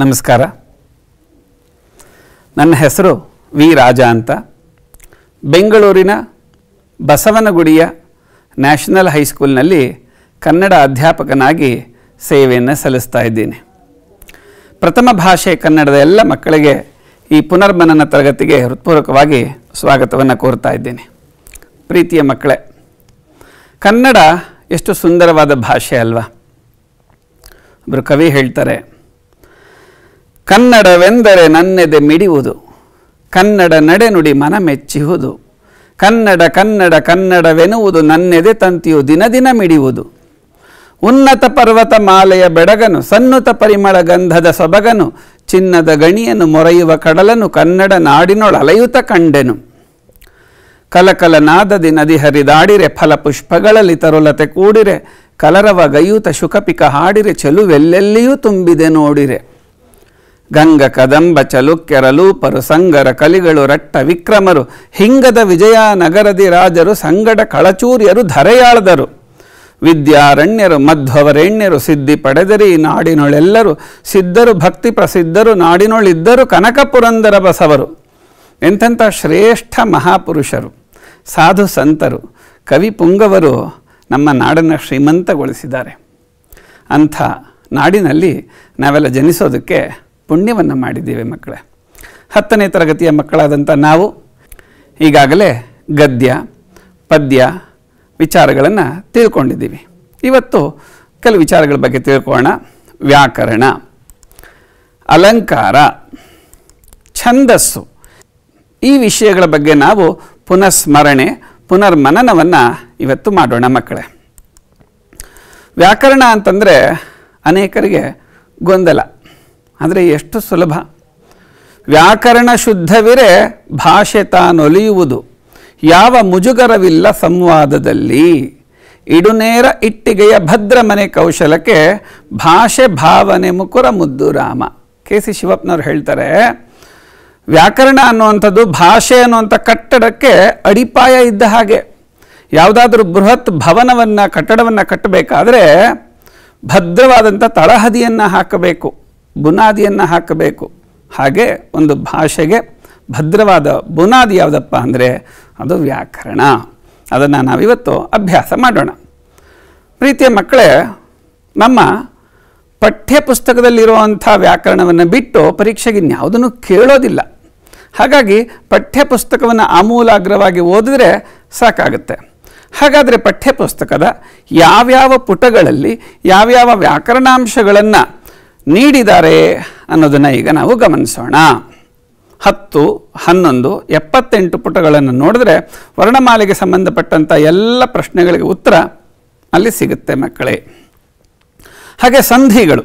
ನಮಸ್ಕಾರ ನನ್ನ ಹೆಸರು ವಿ ರಾಜ ಅಂತ ಬೆಂಗಳೂರಿನ ಬಸವನಗುಡಿಯ ನ್ಯಾಷನಲ್ ಹೈಸ್ಕೂಲ್ನಲ್ಲಿ ಕನ್ನಡ ಅಧ್ಯಾಪಕನಾಗಿ ಸೇವೆಯನ್ನು ಸಲ್ಲಿಸ್ತಾ ಇದ್ದೀನಿ ಪ್ರಥಮ ಭಾಷೆ ಕನ್ನಡದ ಎಲ್ಲ ಮಕ್ಕಳಿಗೆ ಈ ಪುನರ್ಮನನ ತರಗತಿಗೆ ಹೃತ್ಪೂರ್ವಕವಾಗಿ ಸ್ವಾಗತವನ್ನು ಕೋರ್ತಾ ಇದ್ದೀನಿ ಪ್ರೀತಿಯ ಮಕ್ಕಳೇ ಕನ್ನಡ ಎಷ್ಟು ಸುಂದರವಾದ ಭಾಷೆ ಅಲ್ವಾ ಒಬ್ಬರು ಕವಿ ಹೇಳ್ತಾರೆ ಕನ್ನಡವೆಂದರೆ ನನ್ನೆದೆ ಮಿಡಿಯುವುದು ಕನ್ನಡ ನಡೆನುಡಿ ಮನ ಮೆಚ್ಚುವುದು ಕನ್ನಡ ಕನ್ನಡ ಕನ್ನಡವೆನ್ನುವುದು ನನ್ನೆದೆ ತಂತಿಯು ದಿನ ದಿನ ಮಿಡಿಯುವುದು ಉನ್ನತ ಪರ್ವತ ಮಾಲೆಯ ಬೆಡಗನು ಸನ್ನುತ ಪರಿಮಳ ಗಂಧದ ಸೊಬಗನು ಚಿನ್ನದ ಗಣಿಯನ್ನು ಮೊರೆಯುವ ಕಡಲನು ಕನ್ನಡ ಅಲೆಯುತ ಕಂಡೆನು ಕಲಕಲ ನಾದದಿ ನದಿ ಹರಿದಾಡಿರೆ ಫಲಪುಷ್ಪಗಳಲ್ಲಿ ತರುಲತೆ ಕೂಡಿರೆ ಕಲರವ ಗಯೂತ ಶುಕಪಿಕ ಹಾಡಿರೆ ಚೆಲುವೆಲ್ಲೆಲ್ಲಿಯೂ ತುಂಬಿದೆ ನೋಡಿರೆ ಗಂಗ ಕದಂಬ ಲೂಪರು ಸಂಗರ ಕಲಿಗಳು ರಟ್ಟ ವಿಕ್ರಮರು ಹಿಂಗದ ವಿಜಯಾನಗರದಿ ರಾಜರು ಸಂಗಡ ಕಳಚೂರ್ಯರು ಧರೆಯಾಳದರು ವಿದ್ಯಾರಣ್ಯರು ಮಧ್ವವರೇಣ್ಯರು ಸಿದ್ಧಿ ಪಡೆದರಿ ನಾಡಿನೊಳೆಲ್ಲರೂ ಸಿದ್ಧರು ಭಕ್ತಿ ಪ್ರಸಿದ್ಧರು ನಾಡಿನೊಳಿದ್ದರು ಕನಕಪುರಂದರ ಬಸವರು ಎಂಥ ಶ್ರೇಷ್ಠ ಮಹಾಪುರುಷರು ಸಾಧು ಸಂತರು ಕವಿ ಪುಂಗವರು ನಮ್ಮ ನಾಡನ್ನು ಶ್ರೀಮಂತಗೊಳಿಸಿದ್ದಾರೆ ಅಂಥ ನಾಡಿನಲ್ಲಿ ನಾವೆಲ್ಲ ಜನಿಸೋದಕ್ಕೆ ಪುಣ್ಯವನ್ನು ಮಾಡಿದ್ದೇವೆ ಮಕ್ಕಳ ಹತ್ತನೇ ತರಗತಿಯ ಮಕ್ಕಳಾದಂಥ ನಾವು ಈಗಾಗಲೇ ಗದ್ಯ ಪದ್ಯ ವಿಚಾರಗಳನ್ನು ತಿಳ್ಕೊಂಡಿದ್ದೀವಿ ಇವತ್ತು ಕೆಲವು ವಿಚಾರಗಳ ಬಗ್ಗೆ ತಿಳ್ಕೋಣ ವ್ಯಾಕರಣ ಅಲಂಕಾರ ಛಂದಸ್ಸು ಈ ವಿಷಯಗಳ ಬಗ್ಗೆ ನಾವು ಪುನಃಸ್ಮರಣೆ ಪುನರ್ಮನನವನ್ನು ಇವತ್ತು ಮಾಡೋಣ ಮಕ್ಕಳೇ ವ್ಯಾಕರಣ ಅಂತಂದರೆ ಅನೇಕರಿಗೆ ಗೊಂದಲ ಅಂದರೆ ಎಷ್ಟು ಸುಲಭ ವ್ಯಾಕರಣ ಶುದ್ಧವಿರೆ ಭಾಷೆ ತಾನೊಲಿಯುವುದು ಯಾವ ಮುಜುಗರವಿಲ್ಲ ಸಂವಾದದಲ್ಲಿ ಇಡುನೇರ ಇಟ್ಟಿಗೆಯ ಭದ್ರ ಮನೆ ಕೌಶಲಕ್ಕೆ ಭಾಷೆ ಭಾವನೆ ಮುಕುರ ಮುದ್ದು ರಾಮ ಕೆ ಸಿ ಶಿವಪ್ಪನವ್ರು ಹೇಳ್ತಾರೆ ವ್ಯಾಕರಣ ಅನ್ನುವಂಥದ್ದು ಭಾಷೆ ಅನ್ನುವಂಥ ಕಟ್ಟಡಕ್ಕೆ ಅಡಿಪಾಯ ಇದ್ದ ಹಾಗೆ ಯಾವುದಾದ್ರೂ ಬೃಹತ್ ಭವನವನ್ನು ಕಟ್ಟಡವನ್ನು ಕಟ್ಟಬೇಕಾದ್ರೆ ಭದ್ರವಾದಂಥ ತಳಹದಿಯನ್ನು ಹಾಕಬೇಕು ಬುನಾದಿಯನ್ನು ಹಾಕಬೇಕು ಹಾಗೆ ಒಂದು ಭಾಷೆಗೆ ಭದ್ರವಾದ ಬುನಾದಿ ಯಾವುದಪ್ಪ ಅಂದರೆ ಅದು ವ್ಯಾಕರಣ ಅದನ್ನು ನಾವಿವತ್ತು ಅಭ್ಯಾಸ ಮಾಡೋಣ ಪ್ರೀತಿಯ ಮಕ್ಕಳೇ ನಮ್ಮ ಪಠ್ಯಪುಸ್ತಕದಲ್ಲಿರುವಂಥ ವ್ಯಾಕರಣವನ್ನು ಬಿಟ್ಟು ಪರೀಕ್ಷೆಗೆ ಇನ್ಯಾವುದನ್ನು ಕೇಳೋದಿಲ್ಲ ಹಾಗಾಗಿ ಪಠ್ಯಪುಸ್ತಕವನ್ನು ಆಮೂಲಾಗ್ರವಾಗಿ ಓದಿದ್ರೆ ಸಾಕಾಗುತ್ತೆ ಹಾಗಾದರೆ ಪಠ್ಯಪುಸ್ತಕದ ಯಾವ್ಯಾವ ಪುಟಗಳಲ್ಲಿ ಯಾವ್ಯಾವ ವ್ಯಾಕರಣಾಂಶಗಳನ್ನು ನೀಡಿದ್ದಾರೆ ಅನ್ನೋದನ್ನು ಈಗ ನಾವು ಗಮನಿಸೋಣ ಹತ್ತು ಹನ್ನೊಂದು ಎಪ್ಪತ್ತೆಂಟು ಪುಟಗಳನ್ನು ನೋಡಿದ್ರೆ ವರ್ಣಮಾಲೆಗೆ ಸಂಬಂಧಪಟ್ಟಂಥ ಎಲ್ಲ ಪ್ರಶ್ನೆಗಳಿಗೆ ಉತ್ತರ ಅಲ್ಲಿ ಸಿಗುತ್ತೆ ಮಕ್ಕಳೇ ಹಾಗೆ ಸಂಧಿಗಳು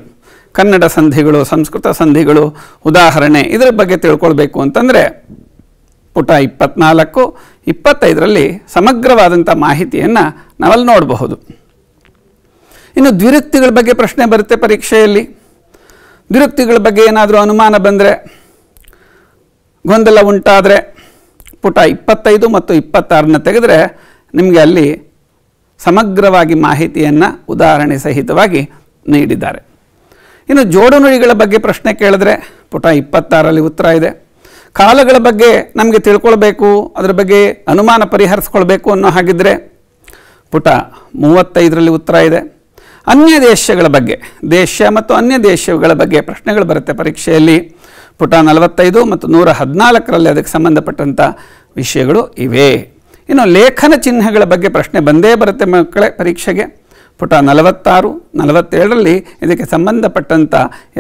ಕನ್ನಡ ಸಂಧಿಗಳು ಸಂಸ್ಕೃತ ಸಂಧಿಗಳು ಉದಾಹರಣೆ ಇದರ ಬಗ್ಗೆ ತಿಳ್ಕೊಳ್ಬೇಕು ಅಂತಂದರೆ ಪುಟ ಇಪ್ಪತ್ನಾಲ್ಕು ಇಪ್ಪತ್ತೈದರಲ್ಲಿ ಸಮಗ್ರವಾದಂಥ ಮಾಹಿತಿಯನ್ನು ನಾವಲ್ಲಿ ನೋಡಬಹುದು ಇನ್ನು ದ್ವಿರುಕ್ತಿಗಳ ಬಗ್ಗೆ ಪ್ರಶ್ನೆ ಬರುತ್ತೆ ಪರೀಕ್ಷೆಯಲ್ಲಿ ನಿರುಕ್ತಿಗಳ ಬಗ್ಗೆ ಏನಾದರೂ ಅನುಮಾನ ಬಂದರೆ ಗೊಂದಲ ಉಂಟಾದರೆ ಪುಟ ಇಪ್ಪತ್ತೈದು ಮತ್ತು ಇಪ್ಪತ್ತಾರನ್ನ ತೆಗೆದರೆ ನಿಮಗೆ ಅಲ್ಲಿ ಸಮಗ್ರವಾಗಿ ಮಾಹಿತಿಯನ್ನು ಉದಾಹರಣೆ ಸಹಿತವಾಗಿ ನೀಡಿದ್ದಾರೆ ಇನ್ನು ಜೋಡು ನುಡಿಗಳ ಬಗ್ಗೆ ಪ್ರಶ್ನೆ ಕೇಳಿದ್ರೆ ಪುಟ ಇಪ್ಪತ್ತಾರಲ್ಲಿ ಉತ್ತರ ಇದೆ ಕಾಲಗಳ ಬಗ್ಗೆ ನಮಗೆ ತಿಳ್ಕೊಳ್ಬೇಕು ಅದರ ಬಗ್ಗೆ ಅನುಮಾನ ಪರಿಹರಿಸ್ಕೊಳ್ಬೇಕು ಅನ್ನೋ ಹಾಗಿದ್ದರೆ ಪುಟ ಮೂವತ್ತೈದರಲ್ಲಿ ಉತ್ತರ ಇದೆ ಅನ್ಯ ದೇಶಗಳ ಬಗ್ಗೆ ದೇಶ ಮತ್ತು ಅನ್ಯ ದೇಶಗಳ ಬಗ್ಗೆ ಪ್ರಶ್ನೆಗಳು ಬರುತ್ತೆ ಪರೀಕ್ಷೆಯಲ್ಲಿ ಪುಟ ನಲವತ್ತೈದು ಮತ್ತು ನೂರ ಹದಿನಾಲ್ಕರಲ್ಲಿ ಅದಕ್ಕೆ ಸಂಬಂಧಪಟ್ಟಂಥ ವಿಷಯಗಳು ಇವೆ ಇನ್ನು ಲೇಖನ ಚಿಹ್ನೆಗಳ ಬಗ್ಗೆ ಪ್ರಶ್ನೆ ಬಂದೇ ಬರುತ್ತೆ ಮಕ್ಕಳೇ ಪರೀಕ್ಷೆಗೆ ಪುಟ ನಲವತ್ತಾರು ನಲವತ್ತೇಳರಲ್ಲಿ ಇದಕ್ಕೆ ಸಂಬಂಧಪಟ್ಟಂಥ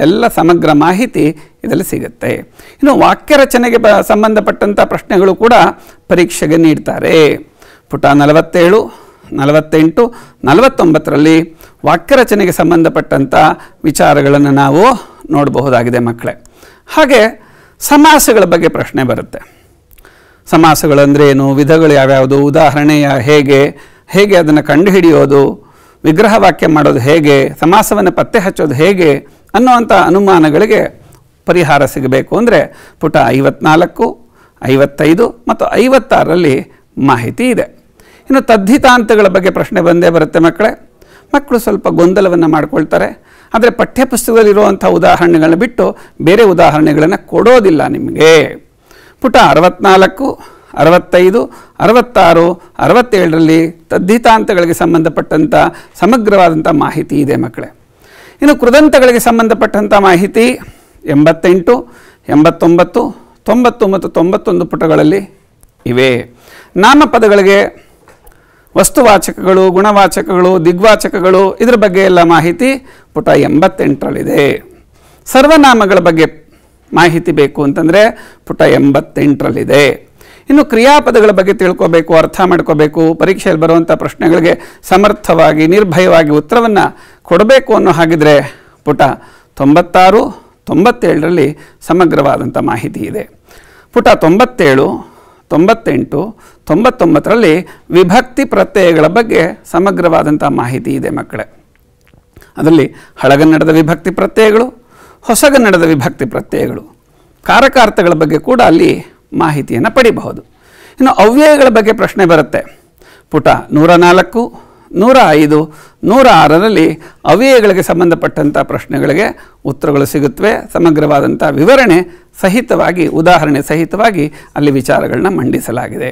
ಎಲ್ಲ ಸಮಗ್ರ ಮಾಹಿತಿ ಇದರಲ್ಲಿ ಸಿಗುತ್ತೆ ಇನ್ನು ವಾಕ್ಯ ರಚನೆಗೆ ಬ ಸಂಬಂಧಪಟ್ಟಂಥ ಪ್ರಶ್ನೆಗಳು ಕೂಡ ಪರೀಕ್ಷೆಗೆ ನೀಡ್ತಾರೆ ಪುಟ ನಲವತ್ತೇಳು ನಲವತ್ತೆಂಟು ನಲವತ್ತೊಂಬತ್ತರಲ್ಲಿ ವಾಕ್ಯರಚನೆಗೆ ಸಂಬಂಧಪಟ್ಟಂಥ ವಿಚಾರಗಳನ್ನು ನಾವು ನೋಡಬಹುದಾಗಿದೆ ಮಕ್ಕಳೇ ಹಾಗೆ ಸಮಾಸಗಳ ಬಗ್ಗೆ ಪ್ರಶ್ನೆ ಬರುತ್ತೆ ಸಮಾಸಗಳಂದ್ರೇನು ಏನು ವಿಧಗಳು ಯಾವ್ಯಾವುದು ಉದಾಹರಣೆಯ ಹೇಗೆ ಹೇಗೆ ಅದನ್ನು ಕಂಡುಹಿಡಿಯೋದು ವಿಗ್ರಹ ವಾಕ್ಯ ಮಾಡೋದು ಹೇಗೆ ಸಮಾಸವನ್ನು ಪತ್ತೆ ಹಚ್ಚೋದು ಹೇಗೆ ಅನ್ನುವಂಥ ಅನುಮಾನಗಳಿಗೆ ಪರಿಹಾರ ಸಿಗಬೇಕು ಅಂದರೆ ಪುಟ ಐವತ್ನಾಲ್ಕು ಐವತ್ತೈದು ಮತ್ತು ಐವತ್ತಾರರಲ್ಲಿ ಮಾಹಿತಿ ಇದೆ ಇನ್ನು ತದ್ಧಿತಾಂತಗಳ ಬಗ್ಗೆ ಪ್ರಶ್ನೆ ಬಂದೇ ಬರುತ್ತೆ ಮಕ್ಕಳೇ ಮಕ್ಕಳು ಸ್ವಲ್ಪ ಗೊಂದಲವನ್ನು ಮಾಡ್ಕೊಳ್ತಾರೆ ಆದರೆ ಪಠ್ಯಪುಸ್ತಕದಲ್ಲಿರುವಂಥ ಉದಾಹರಣೆಗಳನ್ನ ಬಿಟ್ಟು ಬೇರೆ ಉದಾಹರಣೆಗಳನ್ನು ಕೊಡೋದಿಲ್ಲ ನಿಮಗೆ ಪುಟ ಅರವತ್ನಾಲ್ಕು ಅರವತ್ತೈದು ಅರವತ್ತಾರು ಅರವತ್ತೇಳರಲ್ಲಿ ತದ್ಧಿತಾಂತಗಳಿಗೆ ಸಂಬಂಧಪಟ್ಟಂಥ ಸಮಗ್ರವಾದಂಥ ಮಾಹಿತಿ ಇದೆ ಮಕ್ಕಳೇ ಇನ್ನು ಕೃದಂತಗಳಿಗೆ ಸಂಬಂಧಪಟ್ಟಂಥ ಮಾಹಿತಿ ಎಂಬತ್ತೆಂಟು ಎಂಬತ್ತೊಂಬತ್ತು ತೊಂಬತ್ತು ಮತ್ತು ತೊಂಬತ್ತೊಂದು ಪುಟಗಳಲ್ಲಿ ಇವೆ ನಾಮಪದಗಳಿಗೆ ವಸ್ತುವಾಚಕಗಳು ಗುಣವಾಚಕಗಳು ದಿಗ್ವಾಚಕಗಳು ಇದರ ಬಗ್ಗೆ ಎಲ್ಲ ಮಾಹಿತಿ ಪುಟ ಎಂಬತ್ತೆಂಟರಲ್ಲಿದೆ ಸರ್ವನಾಮಗಳ ಬಗ್ಗೆ ಮಾಹಿತಿ ಬೇಕು ಅಂತಂದರೆ ಪುಟ ಎಂಬತ್ತೆಂಟರಲ್ಲಿದೆ ಇನ್ನು ಕ್ರಿಯಾಪದಗಳ ಬಗ್ಗೆ ತಿಳ್ಕೊಬೇಕು ಅರ್ಥ ಮಾಡ್ಕೋಬೇಕು ಪರೀಕ್ಷೆಯಲ್ಲಿ ಬರುವಂಥ ಪ್ರಶ್ನೆಗಳಿಗೆ ಸಮರ್ಥವಾಗಿ ನಿರ್ಭಯವಾಗಿ ಉತ್ತರವನ್ನು ಕೊಡಬೇಕು ಅನ್ನೋ ಹಾಗಿದ್ರೆ ಪುಟ ತೊಂಬತ್ತಾರು ತೊಂಬತ್ತೇಳರಲ್ಲಿ ಸಮಗ್ರವಾದಂಥ ಮಾಹಿತಿ ಇದೆ ಪುಟ ತೊಂಬತ್ತೇಳು ತೊಂಬತ್ತೆಂಟು ತೊಂಬತ್ತೊಂಬತ್ತರಲ್ಲಿ ವಿಭಕ್ತಿ ಪ್ರತ್ಯಯಗಳ ಬಗ್ಗೆ ಸಮಗ್ರವಾದಂಥ ಮಾಹಿತಿ ಇದೆ ಮಕ್ಕಳೇ ಅದರಲ್ಲಿ ಹಳಗನ್ನಡದ ವಿಭಕ್ತಿ ಪ್ರತ್ಯಯಗಳು ಹೊಸಗನ್ನಡದ ವಿಭಕ್ತಿ ಪ್ರತ್ಯಯಗಳು ಕಾರಕಾರ್ಥಗಳ ಬಗ್ಗೆ ಕೂಡ ಅಲ್ಲಿ ಮಾಹಿತಿಯನ್ನು ಪಡಿಬಹುದು ಇನ್ನು ಅವ್ಯಯಗಳ ಬಗ್ಗೆ ಪ್ರಶ್ನೆ ಬರುತ್ತೆ ಪುಟ ನೂರ ನಾಲ್ಕು ನೂರ ಐದು ನೂರ ಆರರಲ್ಲಿ ಅವ್ಯಯಗಳಿಗೆ ಸಂಬಂಧಪಟ್ಟಂಥ ಪ್ರಶ್ನೆಗಳಿಗೆ ಉತ್ತರಗಳು ಸಿಗುತ್ತವೆ ಸಮಗ್ರವಾದಂಥ ವಿವರಣೆ ಸಹಿತವಾಗಿ ಉದಾಹರಣೆ ಸಹಿತವಾಗಿ ಅಲ್ಲಿ ವಿಚಾರಗಳನ್ನ ಮಂಡಿಸಲಾಗಿದೆ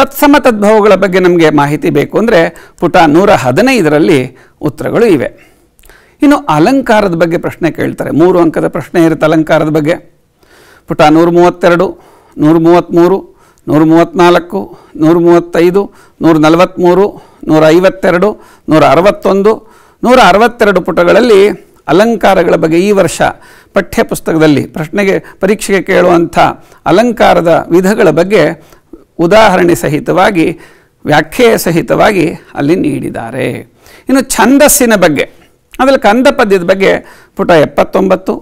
ತತ್ಸಮ ತದ್ಭವಗಳ ಬಗ್ಗೆ ನಮಗೆ ಮಾಹಿತಿ ಬೇಕು ಅಂದರೆ ಪುಟ ನೂರ ಹದಿನೈದರಲ್ಲಿ ಉತ್ತರಗಳು ಇವೆ ಇನ್ನು ಅಲಂಕಾರದ ಬಗ್ಗೆ ಪ್ರಶ್ನೆ ಕೇಳ್ತಾರೆ ಮೂರು ಅಂಕದ ಪ್ರಶ್ನೆ ಇರುತ್ತೆ ಅಲಂಕಾರದ ಬಗ್ಗೆ ಪುಟ ನೂರ ಮೂವತ್ತೆರಡು ನೂರ ಮೂವತ್ತ್ಮೂರು ನೂರ ಮೂವತ್ತ್ನಾಲ್ಕು ನೂರ ಮೂವತ್ತೈದು ನೂರ ನಲವತ್ತ್ಮೂರು ನೂರ ಐವತ್ತೆರಡು ನೂರ ಅರವತ್ತೊಂದು ನೂರ ಅರವತ್ತೆರಡು ಪುಟಗಳಲ್ಲಿ ಅಲಂಕಾರಗಳ ಬಗ್ಗೆ ಈ ವರ್ಷ ಪಠ್ಯಪುಸ್ತಕದಲ್ಲಿ ಪ್ರಶ್ನೆಗೆ ಪರೀಕ್ಷೆಗೆ ಕೇಳುವಂಥ ಅಲಂಕಾರದ ವಿಧಗಳ ಬಗ್ಗೆ ಉದಾಹರಣೆ ಸಹಿತವಾಗಿ ವ್ಯಾಖ್ಯೆಯ ಸಹಿತವಾಗಿ ಅಲ್ಲಿ ನೀಡಿದ್ದಾರೆ ಇನ್ನು ಛಂದಸ್ಸಿನ ಬಗ್ಗೆ ಅದರಲ್ಲಿ ಕಂದ ಪದ್ಯದ ಬಗ್ಗೆ ಪುಟ ಎಪ್ಪತ್ತೊಂಬತ್ತು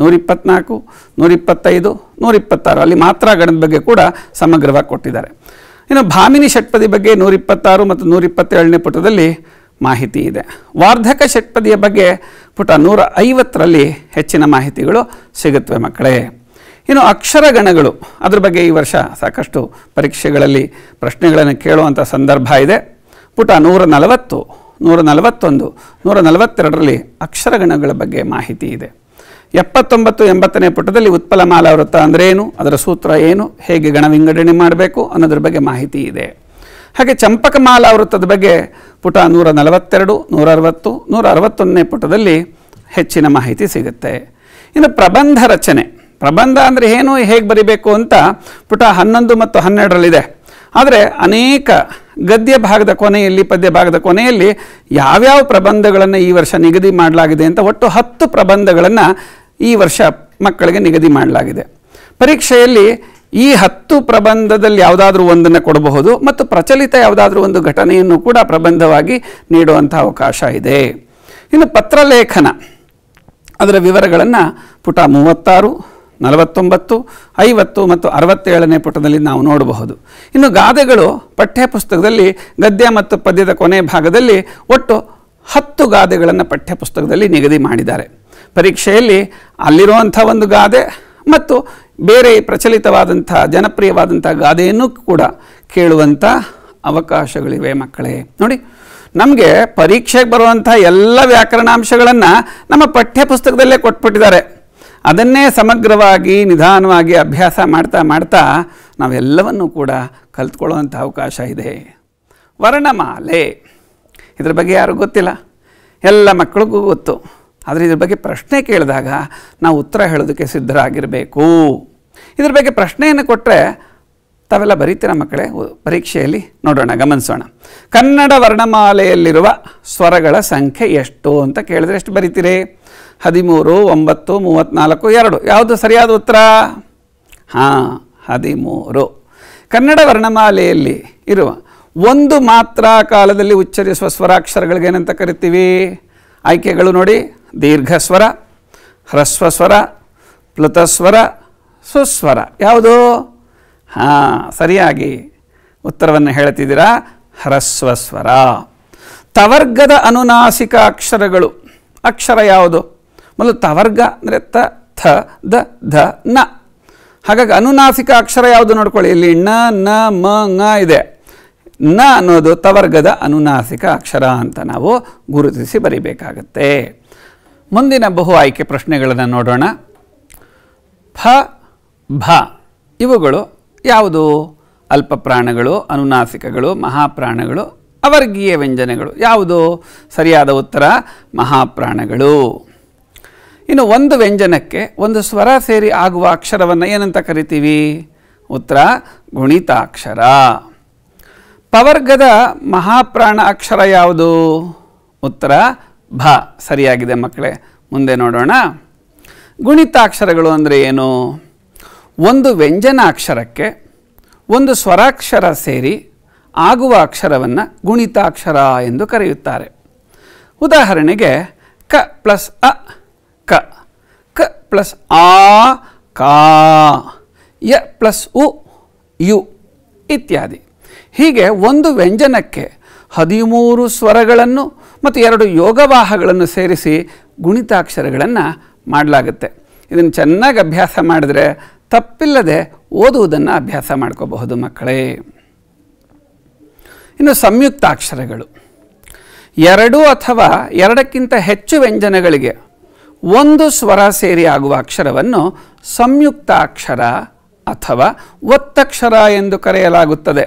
ನೂರಿಪ್ಪತ್ನಾಲ್ಕು ನೂರಿಪ್ಪತ್ತೈದು ನೂರಿಪ್ಪತ್ತಾರು ಅಲ್ಲಿ ಮಾತ್ರ ಗಣದ ಬಗ್ಗೆ ಕೂಡ ಸಮಗ್ರವಾಗಿ ಕೊಟ್ಟಿದ್ದಾರೆ ಇನ್ನು ಭಾಮಿನಿ ಷಟ್ಪದಿ ಬಗ್ಗೆ ಇಪ್ಪತ್ತಾರು ಮತ್ತು ನೂರಿಪ್ಪತ್ತೇಳನೇ ಪುಟದಲ್ಲಿ ಮಾಹಿತಿ ಇದೆ ವಾರ್ಧಕ ಷಟ್ಪದಿಯ ಬಗ್ಗೆ ಪುಟ ನೂರ ಐವತ್ತರಲ್ಲಿ ಹೆಚ್ಚಿನ ಮಾಹಿತಿಗಳು ಸಿಗುತ್ತವೆ ಮಕ್ಕಳೇ ಇನ್ನು ಅಕ್ಷರಗಣಗಳು ಅದರ ಬಗ್ಗೆ ಈ ವರ್ಷ ಸಾಕಷ್ಟು ಪರೀಕ್ಷೆಗಳಲ್ಲಿ ಪ್ರಶ್ನೆಗಳನ್ನು ಕೇಳುವಂಥ ಸಂದರ್ಭ ಇದೆ ಪುಟ ನೂರ ನಲವತ್ತು ನೂರ ನಲವತ್ತೊಂದು ನೂರ ನಲವತ್ತೆರಡರಲ್ಲಿ ಅಕ್ಷರಗಣಗಳ ಬಗ್ಗೆ ಮಾಹಿತಿ ಇದೆ ಎಪ್ಪತ್ತೊಂಬತ್ತು ಎಂಬತ್ತನೇ ಪುಟದಲ್ಲಿ ಉತ್ಪಲಮಾಲ ವೃತ್ತ ಅಂದರೆ ಏನು ಅದರ ಸೂತ್ರ ಏನು ಹೇಗೆ ಗಣ ವಿಂಗಡಣೆ ಮಾಡಬೇಕು ಅನ್ನೋದ್ರ ಬಗ್ಗೆ ಮಾಹಿತಿ ಇದೆ ಹಾಗೆ ಚಂಪಕಮಾಲ ವೃತ್ತದ ಬಗ್ಗೆ ಪುಟ ನೂರ ನಲವತ್ತೆರಡು ನೂರ ಅರವತ್ತು ನೂರ ಅರವತ್ತೊಂದನೇ ಪುಟದಲ್ಲಿ ಹೆಚ್ಚಿನ ಮಾಹಿತಿ ಸಿಗುತ್ತೆ ಇನ್ನು ಪ್ರಬಂಧ ರಚನೆ ಪ್ರಬಂಧ ಅಂದರೆ ಏನು ಹೇಗೆ ಬರೀಬೇಕು ಅಂತ ಪುಟ ಹನ್ನೊಂದು ಮತ್ತು ಹನ್ನೆರಡರಲ್ಲಿದೆ ಆದರೆ ಅನೇಕ ಗದ್ಯ ಭಾಗದ ಕೊನೆಯಲ್ಲಿ ಪದ್ಯ ಭಾಗದ ಕೊನೆಯಲ್ಲಿ ಯಾವ್ಯಾವ ಪ್ರಬಂಧಗಳನ್ನು ಈ ವರ್ಷ ನಿಗದಿ ಮಾಡಲಾಗಿದೆ ಅಂತ ಒಟ್ಟು ಹತ್ತು ಪ್ರಬಂಧಗಳನ್ನು ಈ ವರ್ಷ ಮಕ್ಕಳಿಗೆ ನಿಗದಿ ಮಾಡಲಾಗಿದೆ ಪರೀಕ್ಷೆಯಲ್ಲಿ ಈ ಹತ್ತು ಪ್ರಬಂಧದಲ್ಲಿ ಯಾವುದಾದ್ರೂ ಒಂದನ್ನು ಕೊಡಬಹುದು ಮತ್ತು ಪ್ರಚಲಿತ ಯಾವುದಾದ್ರೂ ಒಂದು ಘಟನೆಯನ್ನು ಕೂಡ ಪ್ರಬಂಧವಾಗಿ ನೀಡುವಂಥ ಅವಕಾಶ ಇದೆ ಇನ್ನು ಪತ್ರಲೇಖನ ಅದರ ವಿವರಗಳನ್ನು ಪುಟ ಮೂವತ್ತಾರು ನಲವತ್ತೊಂಬತ್ತು ಐವತ್ತು ಮತ್ತು ಅರವತ್ತೇಳನೇ ಪುಟದಲ್ಲಿ ನಾವು ನೋಡಬಹುದು ಇನ್ನು ಗಾದೆಗಳು ಪಠ್ಯಪುಸ್ತಕದಲ್ಲಿ ಗದ್ಯ ಮತ್ತು ಪದ್ಯದ ಕೊನೆ ಭಾಗದಲ್ಲಿ ಒಟ್ಟು ಹತ್ತು ಗಾದೆಗಳನ್ನು ಪಠ್ಯಪುಸ್ತಕದಲ್ಲಿ ನಿಗದಿ ಮಾಡಿದ್ದಾರೆ ಪರೀಕ್ಷೆಯಲ್ಲಿ ಅಲ್ಲಿರುವಂಥ ಒಂದು ಗಾದೆ ಮತ್ತು ಬೇರೆ ಪ್ರಚಲಿತವಾದಂಥ ಜನಪ್ರಿಯವಾದಂಥ ಗಾದೆಯನ್ನು ಕೂಡ ಕೇಳುವಂಥ ಅವಕಾಶಗಳಿವೆ ಮಕ್ಕಳೇ ನೋಡಿ ನಮಗೆ ಪರೀಕ್ಷೆಗೆ ಬರುವಂಥ ಎಲ್ಲ ವ್ಯಾಕರಣಾಂಶಗಳನ್ನು ನಮ್ಮ ಪಠ್ಯಪುಸ್ತಕದಲ್ಲೇ ಕೊಟ್ಬಿಟ್ಟಿದ್ದಾರೆ ಅದನ್ನೇ ಸಮಗ್ರವಾಗಿ ನಿಧಾನವಾಗಿ ಅಭ್ಯಾಸ ಮಾಡ್ತಾ ಮಾಡ್ತಾ ನಾವೆಲ್ಲವನ್ನೂ ಕೂಡ ಕಲ್ತ್ಕೊಳ್ಳುವಂಥ ಅವಕಾಶ ಇದೆ ವರ್ಣಮಾಲೆ ಇದರ ಬಗ್ಗೆ ಯಾರು ಗೊತ್ತಿಲ್ಲ ಎಲ್ಲ ಮಕ್ಕಳಿಗೂ ಗೊತ್ತು ಆದರೆ ಇದ್ರ ಬಗ್ಗೆ ಪ್ರಶ್ನೆ ಕೇಳಿದಾಗ ನಾವು ಉತ್ತರ ಹೇಳೋದಕ್ಕೆ ಸಿದ್ಧರಾಗಿರಬೇಕು ಇದ್ರ ಬಗ್ಗೆ ಪ್ರಶ್ನೆಯನ್ನು ಕೊಟ್ಟರೆ ತಾವೆಲ್ಲ ಬರೀತೀರ ಮಕ್ಕಳೇ ಪರೀಕ್ಷೆಯಲ್ಲಿ ನೋಡೋಣ ಗಮನಿಸೋಣ ಕನ್ನಡ ವರ್ಣಮಾಲೆಯಲ್ಲಿರುವ ಸ್ವರಗಳ ಸಂಖ್ಯೆ ಎಷ್ಟು ಅಂತ ಕೇಳಿದ್ರೆ ಎಷ್ಟು ಬರೀತೀರಿ ಹದಿಮೂರು ಒಂಬತ್ತು ಮೂವತ್ತ್ನಾಲ್ಕು ಎರಡು ಯಾವುದು ಸರಿಯಾದ ಉತ್ತರ ಹಾಂ ಹದಿಮೂರು ಕನ್ನಡ ವರ್ಣಮಾಲೆಯಲ್ಲಿ ಇರುವ ಒಂದು ಮಾತ್ರ ಕಾಲದಲ್ಲಿ ಉಚ್ಚರಿಸುವ ಏನಂತ ಕರಿತೀವಿ ಆಯ್ಕೆಗಳು ನೋಡಿ ದೀರ್ಘಸ್ವರ ಹ್ರಸ್ವಸ್ವರ ಪ್ಲುತಸ್ವರ ಸುಸ್ವರ ಯಾವುದು ಹಾಂ ಸರಿಯಾಗಿ ಉತ್ತರವನ್ನು ಹೇಳ್ತಿದ್ದೀರಾ ಹ್ರಸ್ವಸ್ವರ ತವರ್ಗದ ಅನುನಾಸಿಕ ಅಕ್ಷರಗಳು ಅಕ್ಷರ ಯಾವುದು ಮೊದಲು ತವರ್ಗ ಅಂದರೆ ತ ಥ ದ ಧ ನ ಹಾಗಾಗಿ ಅನುನಾಸಿಕ ಅಕ್ಷರ ಯಾವುದು ನೋಡ್ಕೊಳ್ಳಿ ಇಲ್ಲಿ ಣ ನ ಮ ನ ಇದೆ ನ ಅನ್ನೋದು ತವರ್ಗದ ಅನುನಾಸಿಕ ಅಕ್ಷರ ಅಂತ ನಾವು ಗುರುತಿಸಿ ಬರಿಬೇಕಾಗತ್ತೆ ಮುಂದಿನ ಬಹು ಆಯ್ಕೆ ಪ್ರಶ್ನೆಗಳನ್ನು ನೋಡೋಣ ಫ ಭ ಇವುಗಳು ಯಾವುದು ಅಲ್ಪ ಪ್ರಾಣಗಳು ಅನುನಾಸಿಕಗಳು ಮಹಾಪ್ರಾಣಗಳು ಅವರ್ಗೀಯ ವ್ಯಂಜನಗಳು ಯಾವುದು ಸರಿಯಾದ ಉತ್ತರ ಮಹಾಪ್ರಾಣಗಳು ಇನ್ನು ಒಂದು ವ್ಯಂಜನಕ್ಕೆ ಒಂದು ಸ್ವರ ಸೇರಿ ಆಗುವ ಅಕ್ಷರವನ್ನು ಏನಂತ ಕರಿತೀವಿ ಉತ್ತರ ಗುಣಿತಾಕ್ಷರ ಪವರ್ಗದ ಮಹಾಪ್ರಾಣ ಅಕ್ಷರ ಯಾವುದು ಉತ್ತರ ಭ ಸರಿಯಾಗಿದೆ ಮಕ್ಕಳೇ ಮುಂದೆ ನೋಡೋಣ ಗುಣಿತಾಕ್ಷರಗಳು ಅಂದರೆ ಏನು ಒಂದು ವ್ಯಂಜನಾಕ್ಷರಕ್ಕೆ ಒಂದು ಸ್ವರಾಕ್ಷರ ಸೇರಿ ಆಗುವ ಅಕ್ಷರವನ್ನು ಗುಣಿತಾಕ್ಷರ ಎಂದು ಕರೆಯುತ್ತಾರೆ ಉದಾಹರಣೆಗೆ ಕ ಪ್ಲಸ್ ಅ ಕ ಕ ಪ್ಲಸ್ ಆ ಕಾ ಯ ಪ್ಲಸ್ ಉ ಯು ಇತ್ಯಾದಿ ಹೀಗೆ ಒಂದು ವ್ಯಂಜನಕ್ಕೆ ಹದಿಮೂರು ಸ್ವರಗಳನ್ನು ಮತ್ತು ಎರಡು ಯೋಗವಾಹಗಳನ್ನು ಸೇರಿಸಿ ಗುಣಿತಾಕ್ಷರಗಳನ್ನು ಮಾಡಲಾಗುತ್ತೆ ಇದನ್ನು ಚೆನ್ನಾಗಿ ಅಭ್ಯಾಸ ಮಾಡಿದ್ರೆ ತಪ್ಪಿಲ್ಲದೆ ಓದುವುದನ್ನು ಅಭ್ಯಾಸ ಮಾಡ್ಕೋಬಹುದು ಮಕ್ಕಳೇ ಇನ್ನು ಸಂಯುಕ್ತಾಕ್ಷರಗಳು ಎರಡು ಅಥವಾ ಎರಡಕ್ಕಿಂತ ಹೆಚ್ಚು ವ್ಯಂಜನಗಳಿಗೆ ಒಂದು ಸ್ವರ ಸೇರಿ ಆಗುವ ಅಕ್ಷರವನ್ನು ಸಂಯುಕ್ತ ಅಕ್ಷರ ಅಥವಾ ಒತ್ತಕ್ಷರ ಎಂದು ಕರೆಯಲಾಗುತ್ತದೆ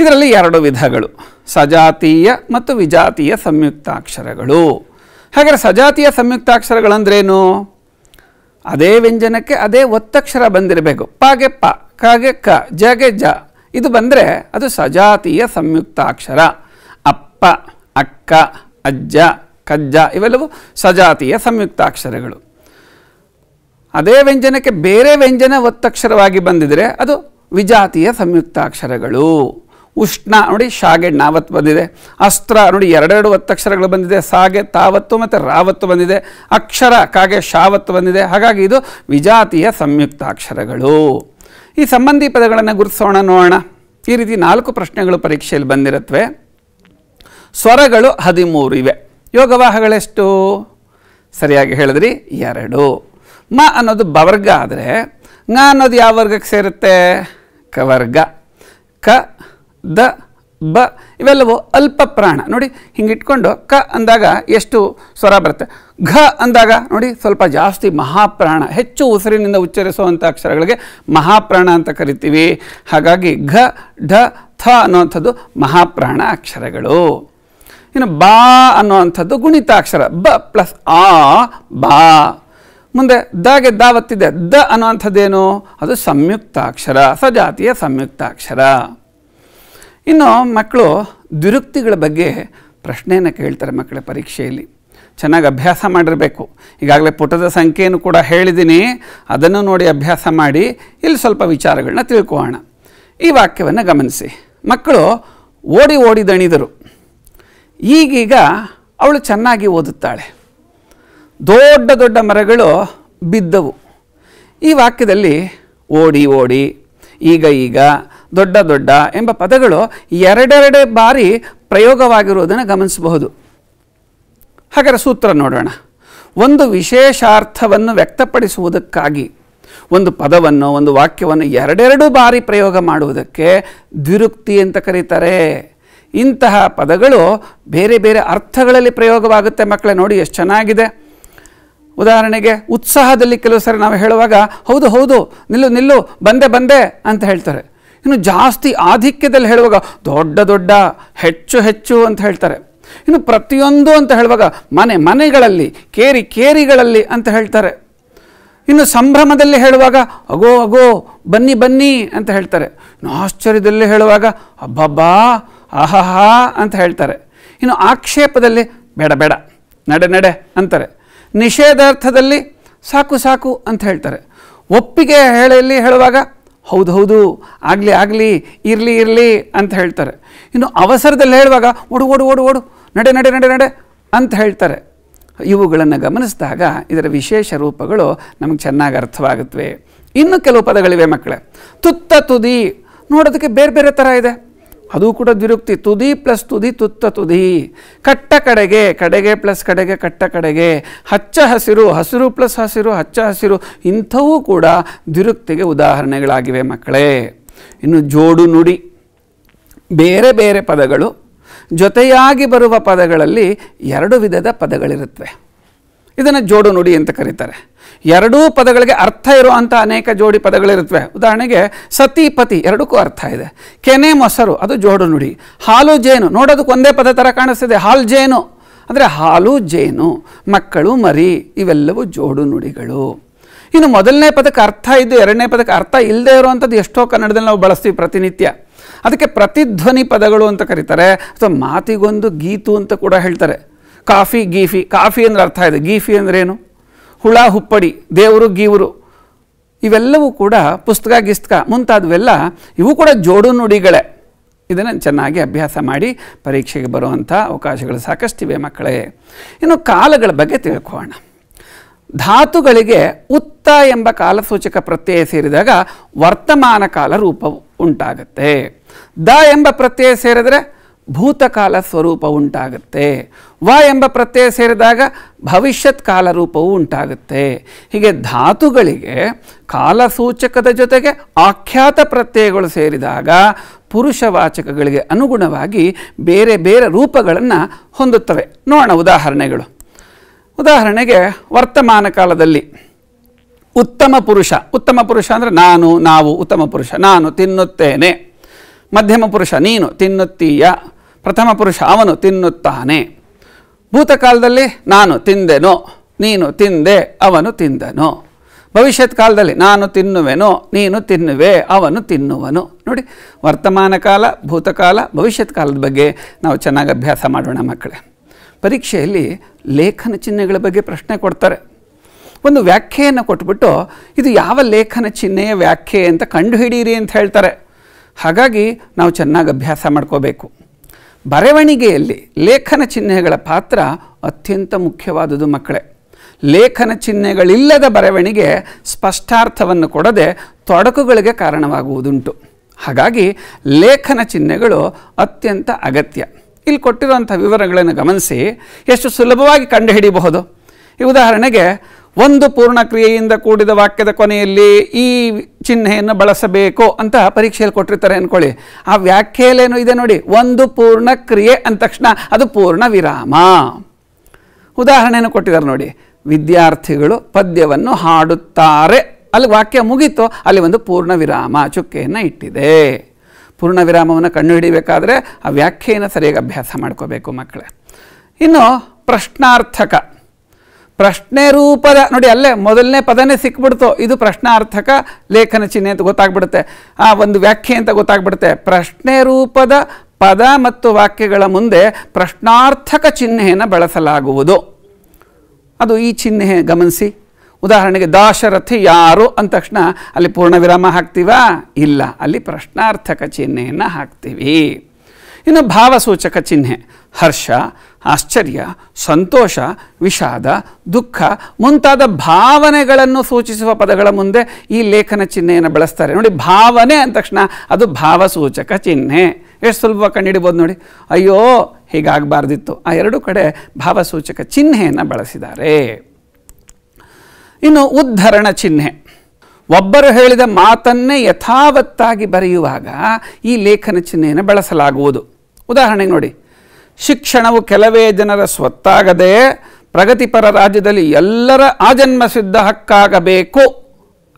ಇದರಲ್ಲಿ ಎರಡು ವಿಧಗಳು ಸಜಾತೀಯ ಮತ್ತು ವಿಜಾತೀಯ ಸಂಯುಕ್ತಾಕ್ಷರಗಳು ಹಾಗಾದರೆ ಸಜಾತೀಯ ಸಂಯುಕ್ತಾಕ್ಷರಗಳಂದ್ರೇನು ಅದೇ ವ್ಯಂಜನಕ್ಕೆ ಅದೇ ಒತ್ತಕ್ಷರ ಬಂದಿರಬೇಕು ಪಾಗೆ ಪ ಕಾಗೆ ಕ ಜಗೆ ಜ ಇದು ಬಂದರೆ ಅದು ಸಜಾತೀಯ ಸಂಯುಕ್ತಾಕ್ಷರ ಅಪ್ಪ ಅಕ್ಕ ಅಜ್ಜ ಕಜ್ಜ ಇವೆಲ್ಲವೂ ಸಜಾತೀಯ ಸಂಯುಕ್ತಾಕ್ಷರಗಳು ಅದೇ ವ್ಯಂಜನಕ್ಕೆ ಬೇರೆ ವ್ಯಂಜನ ಒತ್ತಕ್ಷರವಾಗಿ ಬಂದಿದರೆ ಅದು ವಿಜಾತೀಯ ಸಂಯುಕ್ತಾಕ್ಷರಗಳು ಉಷ್ಣ ನೋಡಿ ಶಾಗೆ ನಾವತ್ತು ಬಂದಿದೆ ಅಸ್ತ್ರ ನೋಡಿ ಎರಡೆರಡು ಒತ್ತಕ್ಷರಗಳು ಬಂದಿದೆ ಸಾಗೆ ತಾವತ್ತು ಮತ್ತು ರಾವತ್ತು ಬಂದಿದೆ ಅಕ್ಷರ ಕಾಗೆ ಶಾವತ್ತು ಬಂದಿದೆ ಹಾಗಾಗಿ ಇದು ವಿಜಾತಿಯ ಸಂಯುಕ್ತಾಕ್ಷರಗಳು ಈ ಸಂಬಂಧಿ ಪದಗಳನ್ನು ಗುರುತಿಸೋಣ ನೋಡೋಣ ಈ ರೀತಿ ನಾಲ್ಕು ಪ್ರಶ್ನೆಗಳು ಪರೀಕ್ಷೆಯಲ್ಲಿ ಬಂದಿರುತ್ತವೆ ಸ್ವರಗಳು ಹದಿಮೂರು ಇವೆ ಯೋಗವಾಹಗಳೆಷ್ಟು ಸರಿಯಾಗಿ ಹೇಳಿದ್ರಿ ಎರಡು ಮ ಅನ್ನೋದು ಬವರ್ಗ ಆದರೆ ನ ಅನ್ನೋದು ಯಾವ ವರ್ಗಕ್ಕೆ ಸೇರುತ್ತೆ ಕವರ್ಗ ಕ ದ ಬ ಇವೆಲ್ಲವೂ ಅಲ್ಪ ಪ್ರಾಣ ನೋಡಿ ಹಿಂಗಿಟ್ಕೊಂಡು ಕ ಅಂದಾಗ ಎಷ್ಟು ಸ್ವರ ಬರುತ್ತೆ ಘ ಅಂದಾಗ ನೋಡಿ ಸ್ವಲ್ಪ ಜಾಸ್ತಿ ಮಹಾಪ್ರಾಣ ಹೆಚ್ಚು ಉಸಿರಿನಿಂದ ಉಚ್ಚರಿಸುವಂಥ ಅಕ್ಷರಗಳಿಗೆ ಮಹಾಪ್ರಾಣ ಅಂತ ಕರಿತೀವಿ ಹಾಗಾಗಿ ಘ ಢ ಥ ಅನ್ನುವಂಥದ್ದು ಮಹಾಪ್ರಾಣ ಅಕ್ಷರಗಳು ಇನ್ನು ಬಾ ಅನ್ನುವಂಥದ್ದು ಗುಣಿತಾಕ್ಷರ ಬ ಪ್ಲಸ್ ಆ ಬಾ ಮುಂದೆ ದಗೆ ದ ದ ಅನ್ನುವಂಥದ್ದೇನು ಅದು ಸಂಯುಕ್ತಾಕ್ಷರ ಸಜಾತಿಯ ಸಂಯುಕ್ತಾಕ್ಷರ ಇನ್ನು ಮಕ್ಕಳು ದುರುಕ್ತಿಗಳ ಬಗ್ಗೆ ಪ್ರಶ್ನೆಯನ್ನು ಕೇಳ್ತಾರೆ ಮಕ್ಕಳ ಪರೀಕ್ಷೆಯಲ್ಲಿ ಚೆನ್ನಾಗಿ ಅಭ್ಯಾಸ ಮಾಡಿರಬೇಕು ಈಗಾಗಲೇ ಪುಟದ ಸಂಖ್ಯೆಯನ್ನು ಕೂಡ ಹೇಳಿದ್ದೀನಿ ಅದನ್ನು ನೋಡಿ ಅಭ್ಯಾಸ ಮಾಡಿ ಇಲ್ಲಿ ಸ್ವಲ್ಪ ವಿಚಾರಗಳನ್ನ ತಿಳ್ಕೊಳ್ಳೋಣ ಈ ವಾಕ್ಯವನ್ನು ಗಮನಿಸಿ ಮಕ್ಕಳು ಓಡಿ ಓಡಿ ದಣಿದರು ಈಗೀಗ ಅವಳು ಚೆನ್ನಾಗಿ ಓದುತ್ತಾಳೆ ದೊಡ್ಡ ದೊಡ್ಡ ಮರಗಳು ಬಿದ್ದವು ಈ ವಾಕ್ಯದಲ್ಲಿ ಓಡಿ ಓಡಿ ಈಗ ಈಗ ದೊಡ್ಡ ದೊಡ್ಡ ಎಂಬ ಪದಗಳು ಎರಡೆರಡು ಬಾರಿ ಪ್ರಯೋಗವಾಗಿರುವುದನ್ನು ಗಮನಿಸಬಹುದು ಹಾಗಾದರೆ ಸೂತ್ರ ನೋಡೋಣ ಒಂದು ವಿಶೇಷಾರ್ಥವನ್ನು ವ್ಯಕ್ತಪಡಿಸುವುದಕ್ಕಾಗಿ ಒಂದು ಪದವನ್ನು ಒಂದು ವಾಕ್ಯವನ್ನು ಎರಡೆರಡು ಬಾರಿ ಪ್ರಯೋಗ ಮಾಡುವುದಕ್ಕೆ ದ್ವಿರುಕ್ತಿ ಅಂತ ಕರೀತಾರೆ ಇಂತಹ ಪದಗಳು ಬೇರೆ ಬೇರೆ ಅರ್ಥಗಳಲ್ಲಿ ಪ್ರಯೋಗವಾಗುತ್ತೆ ಮಕ್ಕಳೇ ನೋಡಿ ಎಷ್ಟು ಚೆನ್ನಾಗಿದೆ ಉದಾಹರಣೆಗೆ ಉತ್ಸಾಹದಲ್ಲಿ ಕೆಲವು ಸರಿ ನಾವು ಹೇಳುವಾಗ ಹೌದು ಹೌದು ನಿಲ್ಲು ನಿಲ್ಲು ಬಂದೆ ಬಂದೆ ಅಂತ ಹೇಳ್ತಾರೆ ಇನ್ನು ಜಾಸ್ತಿ ಆಧಿಕ್ಯದಲ್ಲಿ ಹೇಳುವಾಗ ದೊಡ್ಡ ದೊಡ್ಡ ಹೆಚ್ಚು ಹೆಚ್ಚು ಅಂತ ಹೇಳ್ತಾರೆ ಇನ್ನು ಪ್ರತಿಯೊಂದು ಅಂತ ಹೇಳುವಾಗ ಮನೆ ಮನೆಗಳಲ್ಲಿ ಕೇರಿ ಕೇರಿಗಳಲ್ಲಿ ಅಂತ ಹೇಳ್ತಾರೆ ಇನ್ನು ಸಂಭ್ರಮದಲ್ಲಿ ಹೇಳುವಾಗ ಅಗೋ ಅಗೋ ಬನ್ನಿ ಬನ್ನಿ ಅಂತ ಹೇಳ್ತಾರೆ ಇನ್ನು ಆಶ್ಚರ್ಯದಲ್ಲಿ ಹೇಳುವಾಗ ಅಬ್ಬಬ್ಬಾ ಅಹಹಾ ಅಂತ ಹೇಳ್ತಾರೆ ಇನ್ನು ಆಕ್ಷೇಪದಲ್ಲಿ ಬೇಡ ಬೇಡ ನಡೆ ನಡೆ ಅಂತಾರೆ ನಿಷೇಧಾರ್ಥದಲ್ಲಿ ಸಾಕು ಸಾಕು ಅಂತ ಹೇಳ್ತಾರೆ ಒಪ್ಪಿಗೆ ಹೇಳಲ್ಲಿ ಹೇಳುವಾಗ ಹೌದು ಹೌದು ಆಗಲಿ ಆಗಲಿ ಇರಲಿ ಇರಲಿ ಅಂತ ಹೇಳ್ತಾರೆ ಇನ್ನು ಅವಸರದಲ್ಲಿ ಹೇಳುವಾಗ ಓಡು ಓಡು ಓಡು ಓಡು ನಡೆ ನಡೆ ನಡೆ ನಡೆ ಅಂತ ಹೇಳ್ತಾರೆ ಇವುಗಳನ್ನು ಗಮನಿಸಿದಾಗ ಇದರ ವಿಶೇಷ ರೂಪಗಳು ನಮಗೆ ಚೆನ್ನಾಗಿ ಅರ್ಥವಾಗುತ್ತವೆ ಇನ್ನು ಕೆಲವು ಪದಗಳಿವೆ ಮಕ್ಕಳೇ ತುತ್ತ ತುದಿ ನೋಡೋದಕ್ಕೆ ಬೇರೆ ಬೇರೆ ಥರ ಇದೆ ಅದು ಕೂಡ ದ್ವಿರುಕ್ತಿ ತುದಿ ಪ್ಲಸ್ ತುದಿ ತುತ್ತ ತುದಿ ಕಟ್ಟ ಕಡೆಗೆ ಕಡೆಗೆ ಪ್ಲಸ್ ಕಡೆಗೆ ಕಟ್ಟ ಕಡೆಗೆ ಹಚ್ಚ ಹಸಿರು ಹಸಿರು ಪ್ಲಸ್ ಹಸಿರು ಹಚ್ಚ ಹಸಿರು ಇಂಥವೂ ಕೂಡ ದ್ವಿರುಕ್ತಿಗೆ ಉದಾಹರಣೆಗಳಾಗಿವೆ ಮಕ್ಕಳೇ ಇನ್ನು ಜೋಡು ನುಡಿ ಬೇರೆ ಬೇರೆ ಪದಗಳು ಜೊತೆಯಾಗಿ ಬರುವ ಪದಗಳಲ್ಲಿ ಎರಡು ವಿಧದ ಪದಗಳಿರುತ್ತವೆ ಇದನ್ನು ಜೋಡು ನುಡಿ ಅಂತ ಕರೀತಾರೆ ಎರಡೂ ಪದಗಳಿಗೆ ಅರ್ಥ ಇರುವಂಥ ಅನೇಕ ಜೋಡಿ ಪದಗಳಿರುತ್ತವೆ ಉದಾಹರಣೆಗೆ ಸತಿ ಪತಿ ಎರಡಕ್ಕೂ ಅರ್ಥ ಇದೆ ಕೆನೆ ಮೊಸರು ಅದು ಜೋಡು ನುಡಿ ಹಾಲು ಜೇನು ನೋಡೋದಕ್ಕೆ ಒಂದೇ ಪದ ಥರ ಕಾಣಿಸ್ತಿದೆ ಹಾಲು ಜೇನು ಅಂದರೆ ಹಾಲು ಜೇನು ಮಕ್ಕಳು ಮರಿ ಇವೆಲ್ಲವೂ ಜೋಡು ನುಡಿಗಳು ಇನ್ನು ಮೊದಲನೇ ಪದಕ್ಕೆ ಅರ್ಥ ಇದ್ದು ಎರಡನೇ ಪದಕ್ಕೆ ಅರ್ಥ ಇಲ್ಲದೆ ಇರುವಂಥದ್ದು ಎಷ್ಟೋ ಕನ್ನಡದಲ್ಲಿ ನಾವು ಬಳಸ್ತೀವಿ ಪ್ರತಿನಿತ್ಯ ಅದಕ್ಕೆ ಪ್ರತಿಧ್ವನಿ ಪದಗಳು ಅಂತ ಕರೀತಾರೆ ಅಥವಾ ಮಾತಿಗೊಂದು ಗೀತು ಅಂತ ಕೂಡ ಹೇಳ್ತಾರೆ ಕಾಫಿ ಗೀಫಿ ಕಾಫಿ ಅಂದರೆ ಅರ್ಥ ಇದೆ ಗೀಫಿ ಅಂದ್ರೇನು ಹುಳ ಹುಪ್ಪಡಿ ದೇವರು ಗೀವರು ಇವೆಲ್ಲವೂ ಕೂಡ ಪುಸ್ತಕ ಗಿಸ್ತಕ ಮುಂತಾದವೆಲ್ಲ ಇವು ಕೂಡ ಜೋಡು ನುಡಿಗಳೇ ಇದನ್ನು ಚೆನ್ನಾಗಿ ಅಭ್ಯಾಸ ಮಾಡಿ ಪರೀಕ್ಷೆಗೆ ಬರುವಂಥ ಅವಕಾಶಗಳು ಸಾಕಷ್ಟಿವೆ ಮಕ್ಕಳೇ ಇನ್ನು ಕಾಲಗಳ ಬಗ್ಗೆ ತಿಳ್ಕೋಣ ಧಾತುಗಳಿಗೆ ಉತ್ತ ಎಂಬ ಕಾಲಸೂಚಕ ಪ್ರತ್ಯಯ ಸೇರಿದಾಗ ವರ್ತಮಾನ ಕಾಲ ರೂಪ ಉಂಟಾಗುತ್ತೆ ದ ಎಂಬ ಪ್ರತ್ಯಯ ಸೇರಿದ್ರೆ ಭೂತಕಾಲ ಸ್ವರೂಪ ಉಂಟಾಗುತ್ತೆ ವ ಎಂಬ ಪ್ರತ್ಯಯ ಸೇರಿದಾಗ ಭವಿಷ್ಯತ್ ಕಾಲ ರೂಪವು ಉಂಟಾಗುತ್ತೆ ಹೀಗೆ ಧಾತುಗಳಿಗೆ ಕಾಲಸೂಚಕದ ಜೊತೆಗೆ ಆಖ್ಯಾತ ಪ್ರತ್ಯಯಗಳು ಸೇರಿದಾಗ ಪುರುಷವಾಚಕಗಳಿಗೆ ಅನುಗುಣವಾಗಿ ಬೇರೆ ಬೇರೆ ರೂಪಗಳನ್ನು ಹೊಂದುತ್ತವೆ ನೋಡೋಣ ಉದಾಹರಣೆಗಳು ಉದಾಹರಣೆಗೆ ವರ್ತಮಾನ ಕಾಲದಲ್ಲಿ ಉತ್ತಮ ಪುರುಷ ಉತ್ತಮ ಪುರುಷ ಅಂದರೆ ನಾನು ನಾವು ಉತ್ತಮ ಪುರುಷ ನಾನು ತಿನ್ನುತ್ತೇನೆ ಮಧ್ಯಮ ಪುರುಷ ನೀನು ತಿನ್ನುತ್ತೀಯ ಪ್ರಥಮ ಪುರುಷ ಅವನು ತಿನ್ನುತ್ತಾನೆ ಭೂತಕಾಲದಲ್ಲಿ ನಾನು ತಿಂದೆನೋ ನೀನು ತಿಂದೆ ಅವನು ತಿಂದನು ಭವಿಷ್ಯತ್ ಕಾಲದಲ್ಲಿ ನಾನು ತಿನ್ನುವೆನು ನೀನು ತಿನ್ನುವೆ ಅವನು ತಿನ್ನುವನು ನೋಡಿ ವರ್ತಮಾನ ಕಾಲ ಭೂತಕಾಲ ಭವಿಷ್ಯತ್ ಕಾಲದ ಬಗ್ಗೆ ನಾವು ಚೆನ್ನಾಗಿ ಅಭ್ಯಾಸ ಮಾಡೋಣ ಮಕ್ಕಳೇ ಪರೀಕ್ಷೆಯಲ್ಲಿ ಲೇಖನ ಚಿಹ್ನೆಗಳ ಬಗ್ಗೆ ಪ್ರಶ್ನೆ ಕೊಡ್ತಾರೆ ಒಂದು ವ್ಯಾಖ್ಯೆಯನ್ನು ಕೊಟ್ಬಿಟ್ಟು ಇದು ಯಾವ ಲೇಖನ ಚಿಹ್ನೆಯ ವ್ಯಾಖ್ಯೆ ಅಂತ ಕಂಡುಹಿಡಿಯಿರಿ ಅಂತ ಹೇಳ್ತಾರೆ ಹಾಗಾಗಿ ನಾವು ಚೆನ್ನಾಗಿ ಅಭ್ಯಾಸ ಮಾಡ್ಕೋಬೇಕು ಬರವಣಿಗೆಯಲ್ಲಿ ಲೇಖನ ಚಿಹ್ನೆಗಳ ಪಾತ್ರ ಅತ್ಯಂತ ಮುಖ್ಯವಾದುದು ಮಕ್ಕಳೇ ಲೇಖನ ಚಿಹ್ನೆಗಳಿಲ್ಲದ ಬರವಣಿಗೆ ಸ್ಪಷ್ಟಾರ್ಥವನ್ನು ಕೊಡದೆ ತೊಡಕುಗಳಿಗೆ ಕಾರಣವಾಗುವುದುಂಟು ಹಾಗಾಗಿ ಲೇಖನ ಚಿಹ್ನೆಗಳು ಅತ್ಯಂತ ಅಗತ್ಯ ಇಲ್ಲಿ ಕೊಟ್ಟಿರುವಂಥ ವಿವರಗಳನ್ನು ಗಮನಿಸಿ ಎಷ್ಟು ಸುಲಭವಾಗಿ ಕಂಡುಹಿಡಿಯಬಹುದು ಉದಾಹರಣೆಗೆ ಒಂದು ಪೂರ್ಣ ಕ್ರಿಯೆಯಿಂದ ಕೂಡಿದ ವಾಕ್ಯದ ಕೊನೆಯಲ್ಲಿ ಈ ಚಿಹ್ನೆಯನ್ನು ಬಳಸಬೇಕು ಅಂತ ಪರೀಕ್ಷೆಯಲ್ಲಿ ಕೊಟ್ಟಿರ್ತಾರೆ ಅಂದ್ಕೊಳ್ಳಿ ಆ ವ್ಯಾಖ್ಯೆಯಲ್ಲೇನು ಇದೆ ನೋಡಿ ಒಂದು ಪೂರ್ಣ ಕ್ರಿಯೆ ಅಂದ ತಕ್ಷಣ ಅದು ಪೂರ್ಣ ವಿರಾಮ ಉದಾಹರಣೆಯನ್ನು ಕೊಟ್ಟಿದ್ದಾರೆ ನೋಡಿ ವಿದ್ಯಾರ್ಥಿಗಳು ಪದ್ಯವನ್ನು ಹಾಡುತ್ತಾರೆ ಅಲ್ಲಿ ವಾಕ್ಯ ಮುಗೀತು ಅಲ್ಲಿ ಒಂದು ಪೂರ್ಣ ವಿರಾಮ ಚುಕ್ಕೆಯನ್ನು ಇಟ್ಟಿದೆ ಪೂರ್ಣ ವಿರಾಮವನ್ನು ಹಿಡಿಬೇಕಾದ್ರೆ ಆ ವ್ಯಾಖ್ಯೆಯನ್ನು ಸರಿಯಾಗಿ ಅಭ್ಯಾಸ ಮಾಡ್ಕೋಬೇಕು ಮಕ್ಕಳೇ ಇನ್ನು ಪ್ರಶ್ನಾರ್ಥಕ ಪ್ರಶ್ನೆ ರೂಪದ ನೋಡಿ ಅಲ್ಲೇ ಮೊದಲನೇ ಪದನೇ ಸಿಕ್ಬಿಡ್ತು ಇದು ಪ್ರಶ್ನಾರ್ಥಕ ಲೇಖನ ಚಿಹ್ನೆ ಅಂತ ಗೊತ್ತಾಗ್ಬಿಡುತ್ತೆ ಆ ಒಂದು ವ್ಯಾಖ್ಯೆ ಅಂತ ಗೊತ್ತಾಗ್ಬಿಡುತ್ತೆ ಪ್ರಶ್ನೆ ರೂಪದ ಪದ ಮತ್ತು ವಾಕ್ಯಗಳ ಮುಂದೆ ಪ್ರಶ್ನಾರ್ಥಕ ಚಿಹ್ನೆಯನ್ನು ಬಳಸಲಾಗುವುದು ಅದು ಈ ಚಿಹ್ನೆ ಗಮನಿಸಿ ಉದಾಹರಣೆಗೆ ದಾಶರಥಿ ಯಾರು ಅಂದ ತಕ್ಷಣ ಅಲ್ಲಿ ಪೂರ್ಣ ವಿರಾಮ ಹಾಕ್ತೀವಾ ಇಲ್ಲ ಅಲ್ಲಿ ಪ್ರಶ್ನಾರ್ಥಕ ಚಿಹ್ನೆಯನ್ನು ಹಾಕ್ತೀವಿ ಇನ್ನು ಭಾವಸೂಚಕ ಚಿಹ್ನೆ ಹರ್ಷ ಆಶ್ಚರ್ಯ ಸಂತೋಷ ವಿಷಾದ ದುಃಖ ಮುಂತಾದ ಭಾವನೆಗಳನ್ನು ಸೂಚಿಸುವ ಪದಗಳ ಮುಂದೆ ಈ ಲೇಖನ ಚಿಹ್ನೆಯನ್ನು ಬಳಸ್ತಾರೆ ನೋಡಿ ಭಾವನೆ ಅಂದ ತಕ್ಷಣ ಅದು ಭಾವಸೂಚಕ ಚಿಹ್ನೆ ಎಷ್ಟು ಸುಲಭ ಕಂಡುಹಿಡ್ಬೋದು ನೋಡಿ ಅಯ್ಯೋ ಹೀಗಾಗಬಾರ್ದಿತ್ತು ಆ ಎರಡು ಕಡೆ ಭಾವಸೂಚಕ ಚಿಹ್ನೆಯನ್ನು ಬಳಸಿದ್ದಾರೆ ಇನ್ನು ಉದ್ಧರಣ ಚಿಹ್ನೆ ಒಬ್ಬರು ಹೇಳಿದ ಮಾತನ್ನೇ ಯಥಾವತ್ತಾಗಿ ಬರೆಯುವಾಗ ಈ ಲೇಖನ ಚಿಹ್ನೆಯನ್ನು ಬಳಸಲಾಗುವುದು ಉದಾಹರಣೆಗೆ ನೋಡಿ ಶಿಕ್ಷಣವು ಕೆಲವೇ ಜನರ ಸ್ವತ್ತಾಗದೆ ಪ್ರಗತಿಪರ ರಾಜ್ಯದಲ್ಲಿ ಎಲ್ಲರ ಆಜನ್ಮ ಸಿದ್ಧ ಹಕ್ಕಾಗಬೇಕು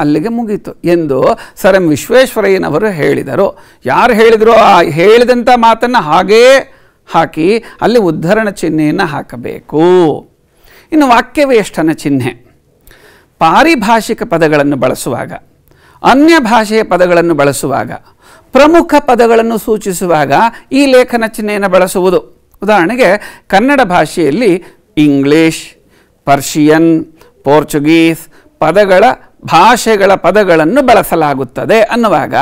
ಅಲ್ಲಿಗೆ ಮುಗೀತು ಎಂದು ಸರ್ ಎಂ ವಿಶ್ವೇಶ್ವರಯ್ಯನವರು ಹೇಳಿದರು ಯಾರು ಹೇಳಿದರೋ ಆ ಹೇಳಿದಂಥ ಮಾತನ್ನು ಹಾಗೇ ಹಾಕಿ ಅಲ್ಲಿ ಉದ್ಧರಣ ಚಿಹ್ನೆಯನ್ನು ಹಾಕಬೇಕು ಇನ್ನು ವಾಕ್ಯವೇಷ್ಟನ ಚಿಹ್ನೆ ಪಾರಿಭಾಷಿಕ ಪದಗಳನ್ನು ಬಳಸುವಾಗ ಅನ್ಯ ಭಾಷೆಯ ಪದಗಳನ್ನು ಬಳಸುವಾಗ ಪ್ರಮುಖ ಪದಗಳನ್ನು ಸೂಚಿಸುವಾಗ ಈ ಲೇಖನ ಚಿಹ್ನೆಯನ್ನು ಬಳಸುವುದು ಉದಾಹರಣೆಗೆ ಕನ್ನಡ ಭಾಷೆಯಲ್ಲಿ ಇಂಗ್ಲೀಷ್ ಪರ್ಷಿಯನ್ ಪೋರ್ಚುಗೀಸ್ ಪದಗಳ ಭಾಷೆಗಳ ಪದಗಳನ್ನು ಬಳಸಲಾಗುತ್ತದೆ ಅನ್ನುವಾಗ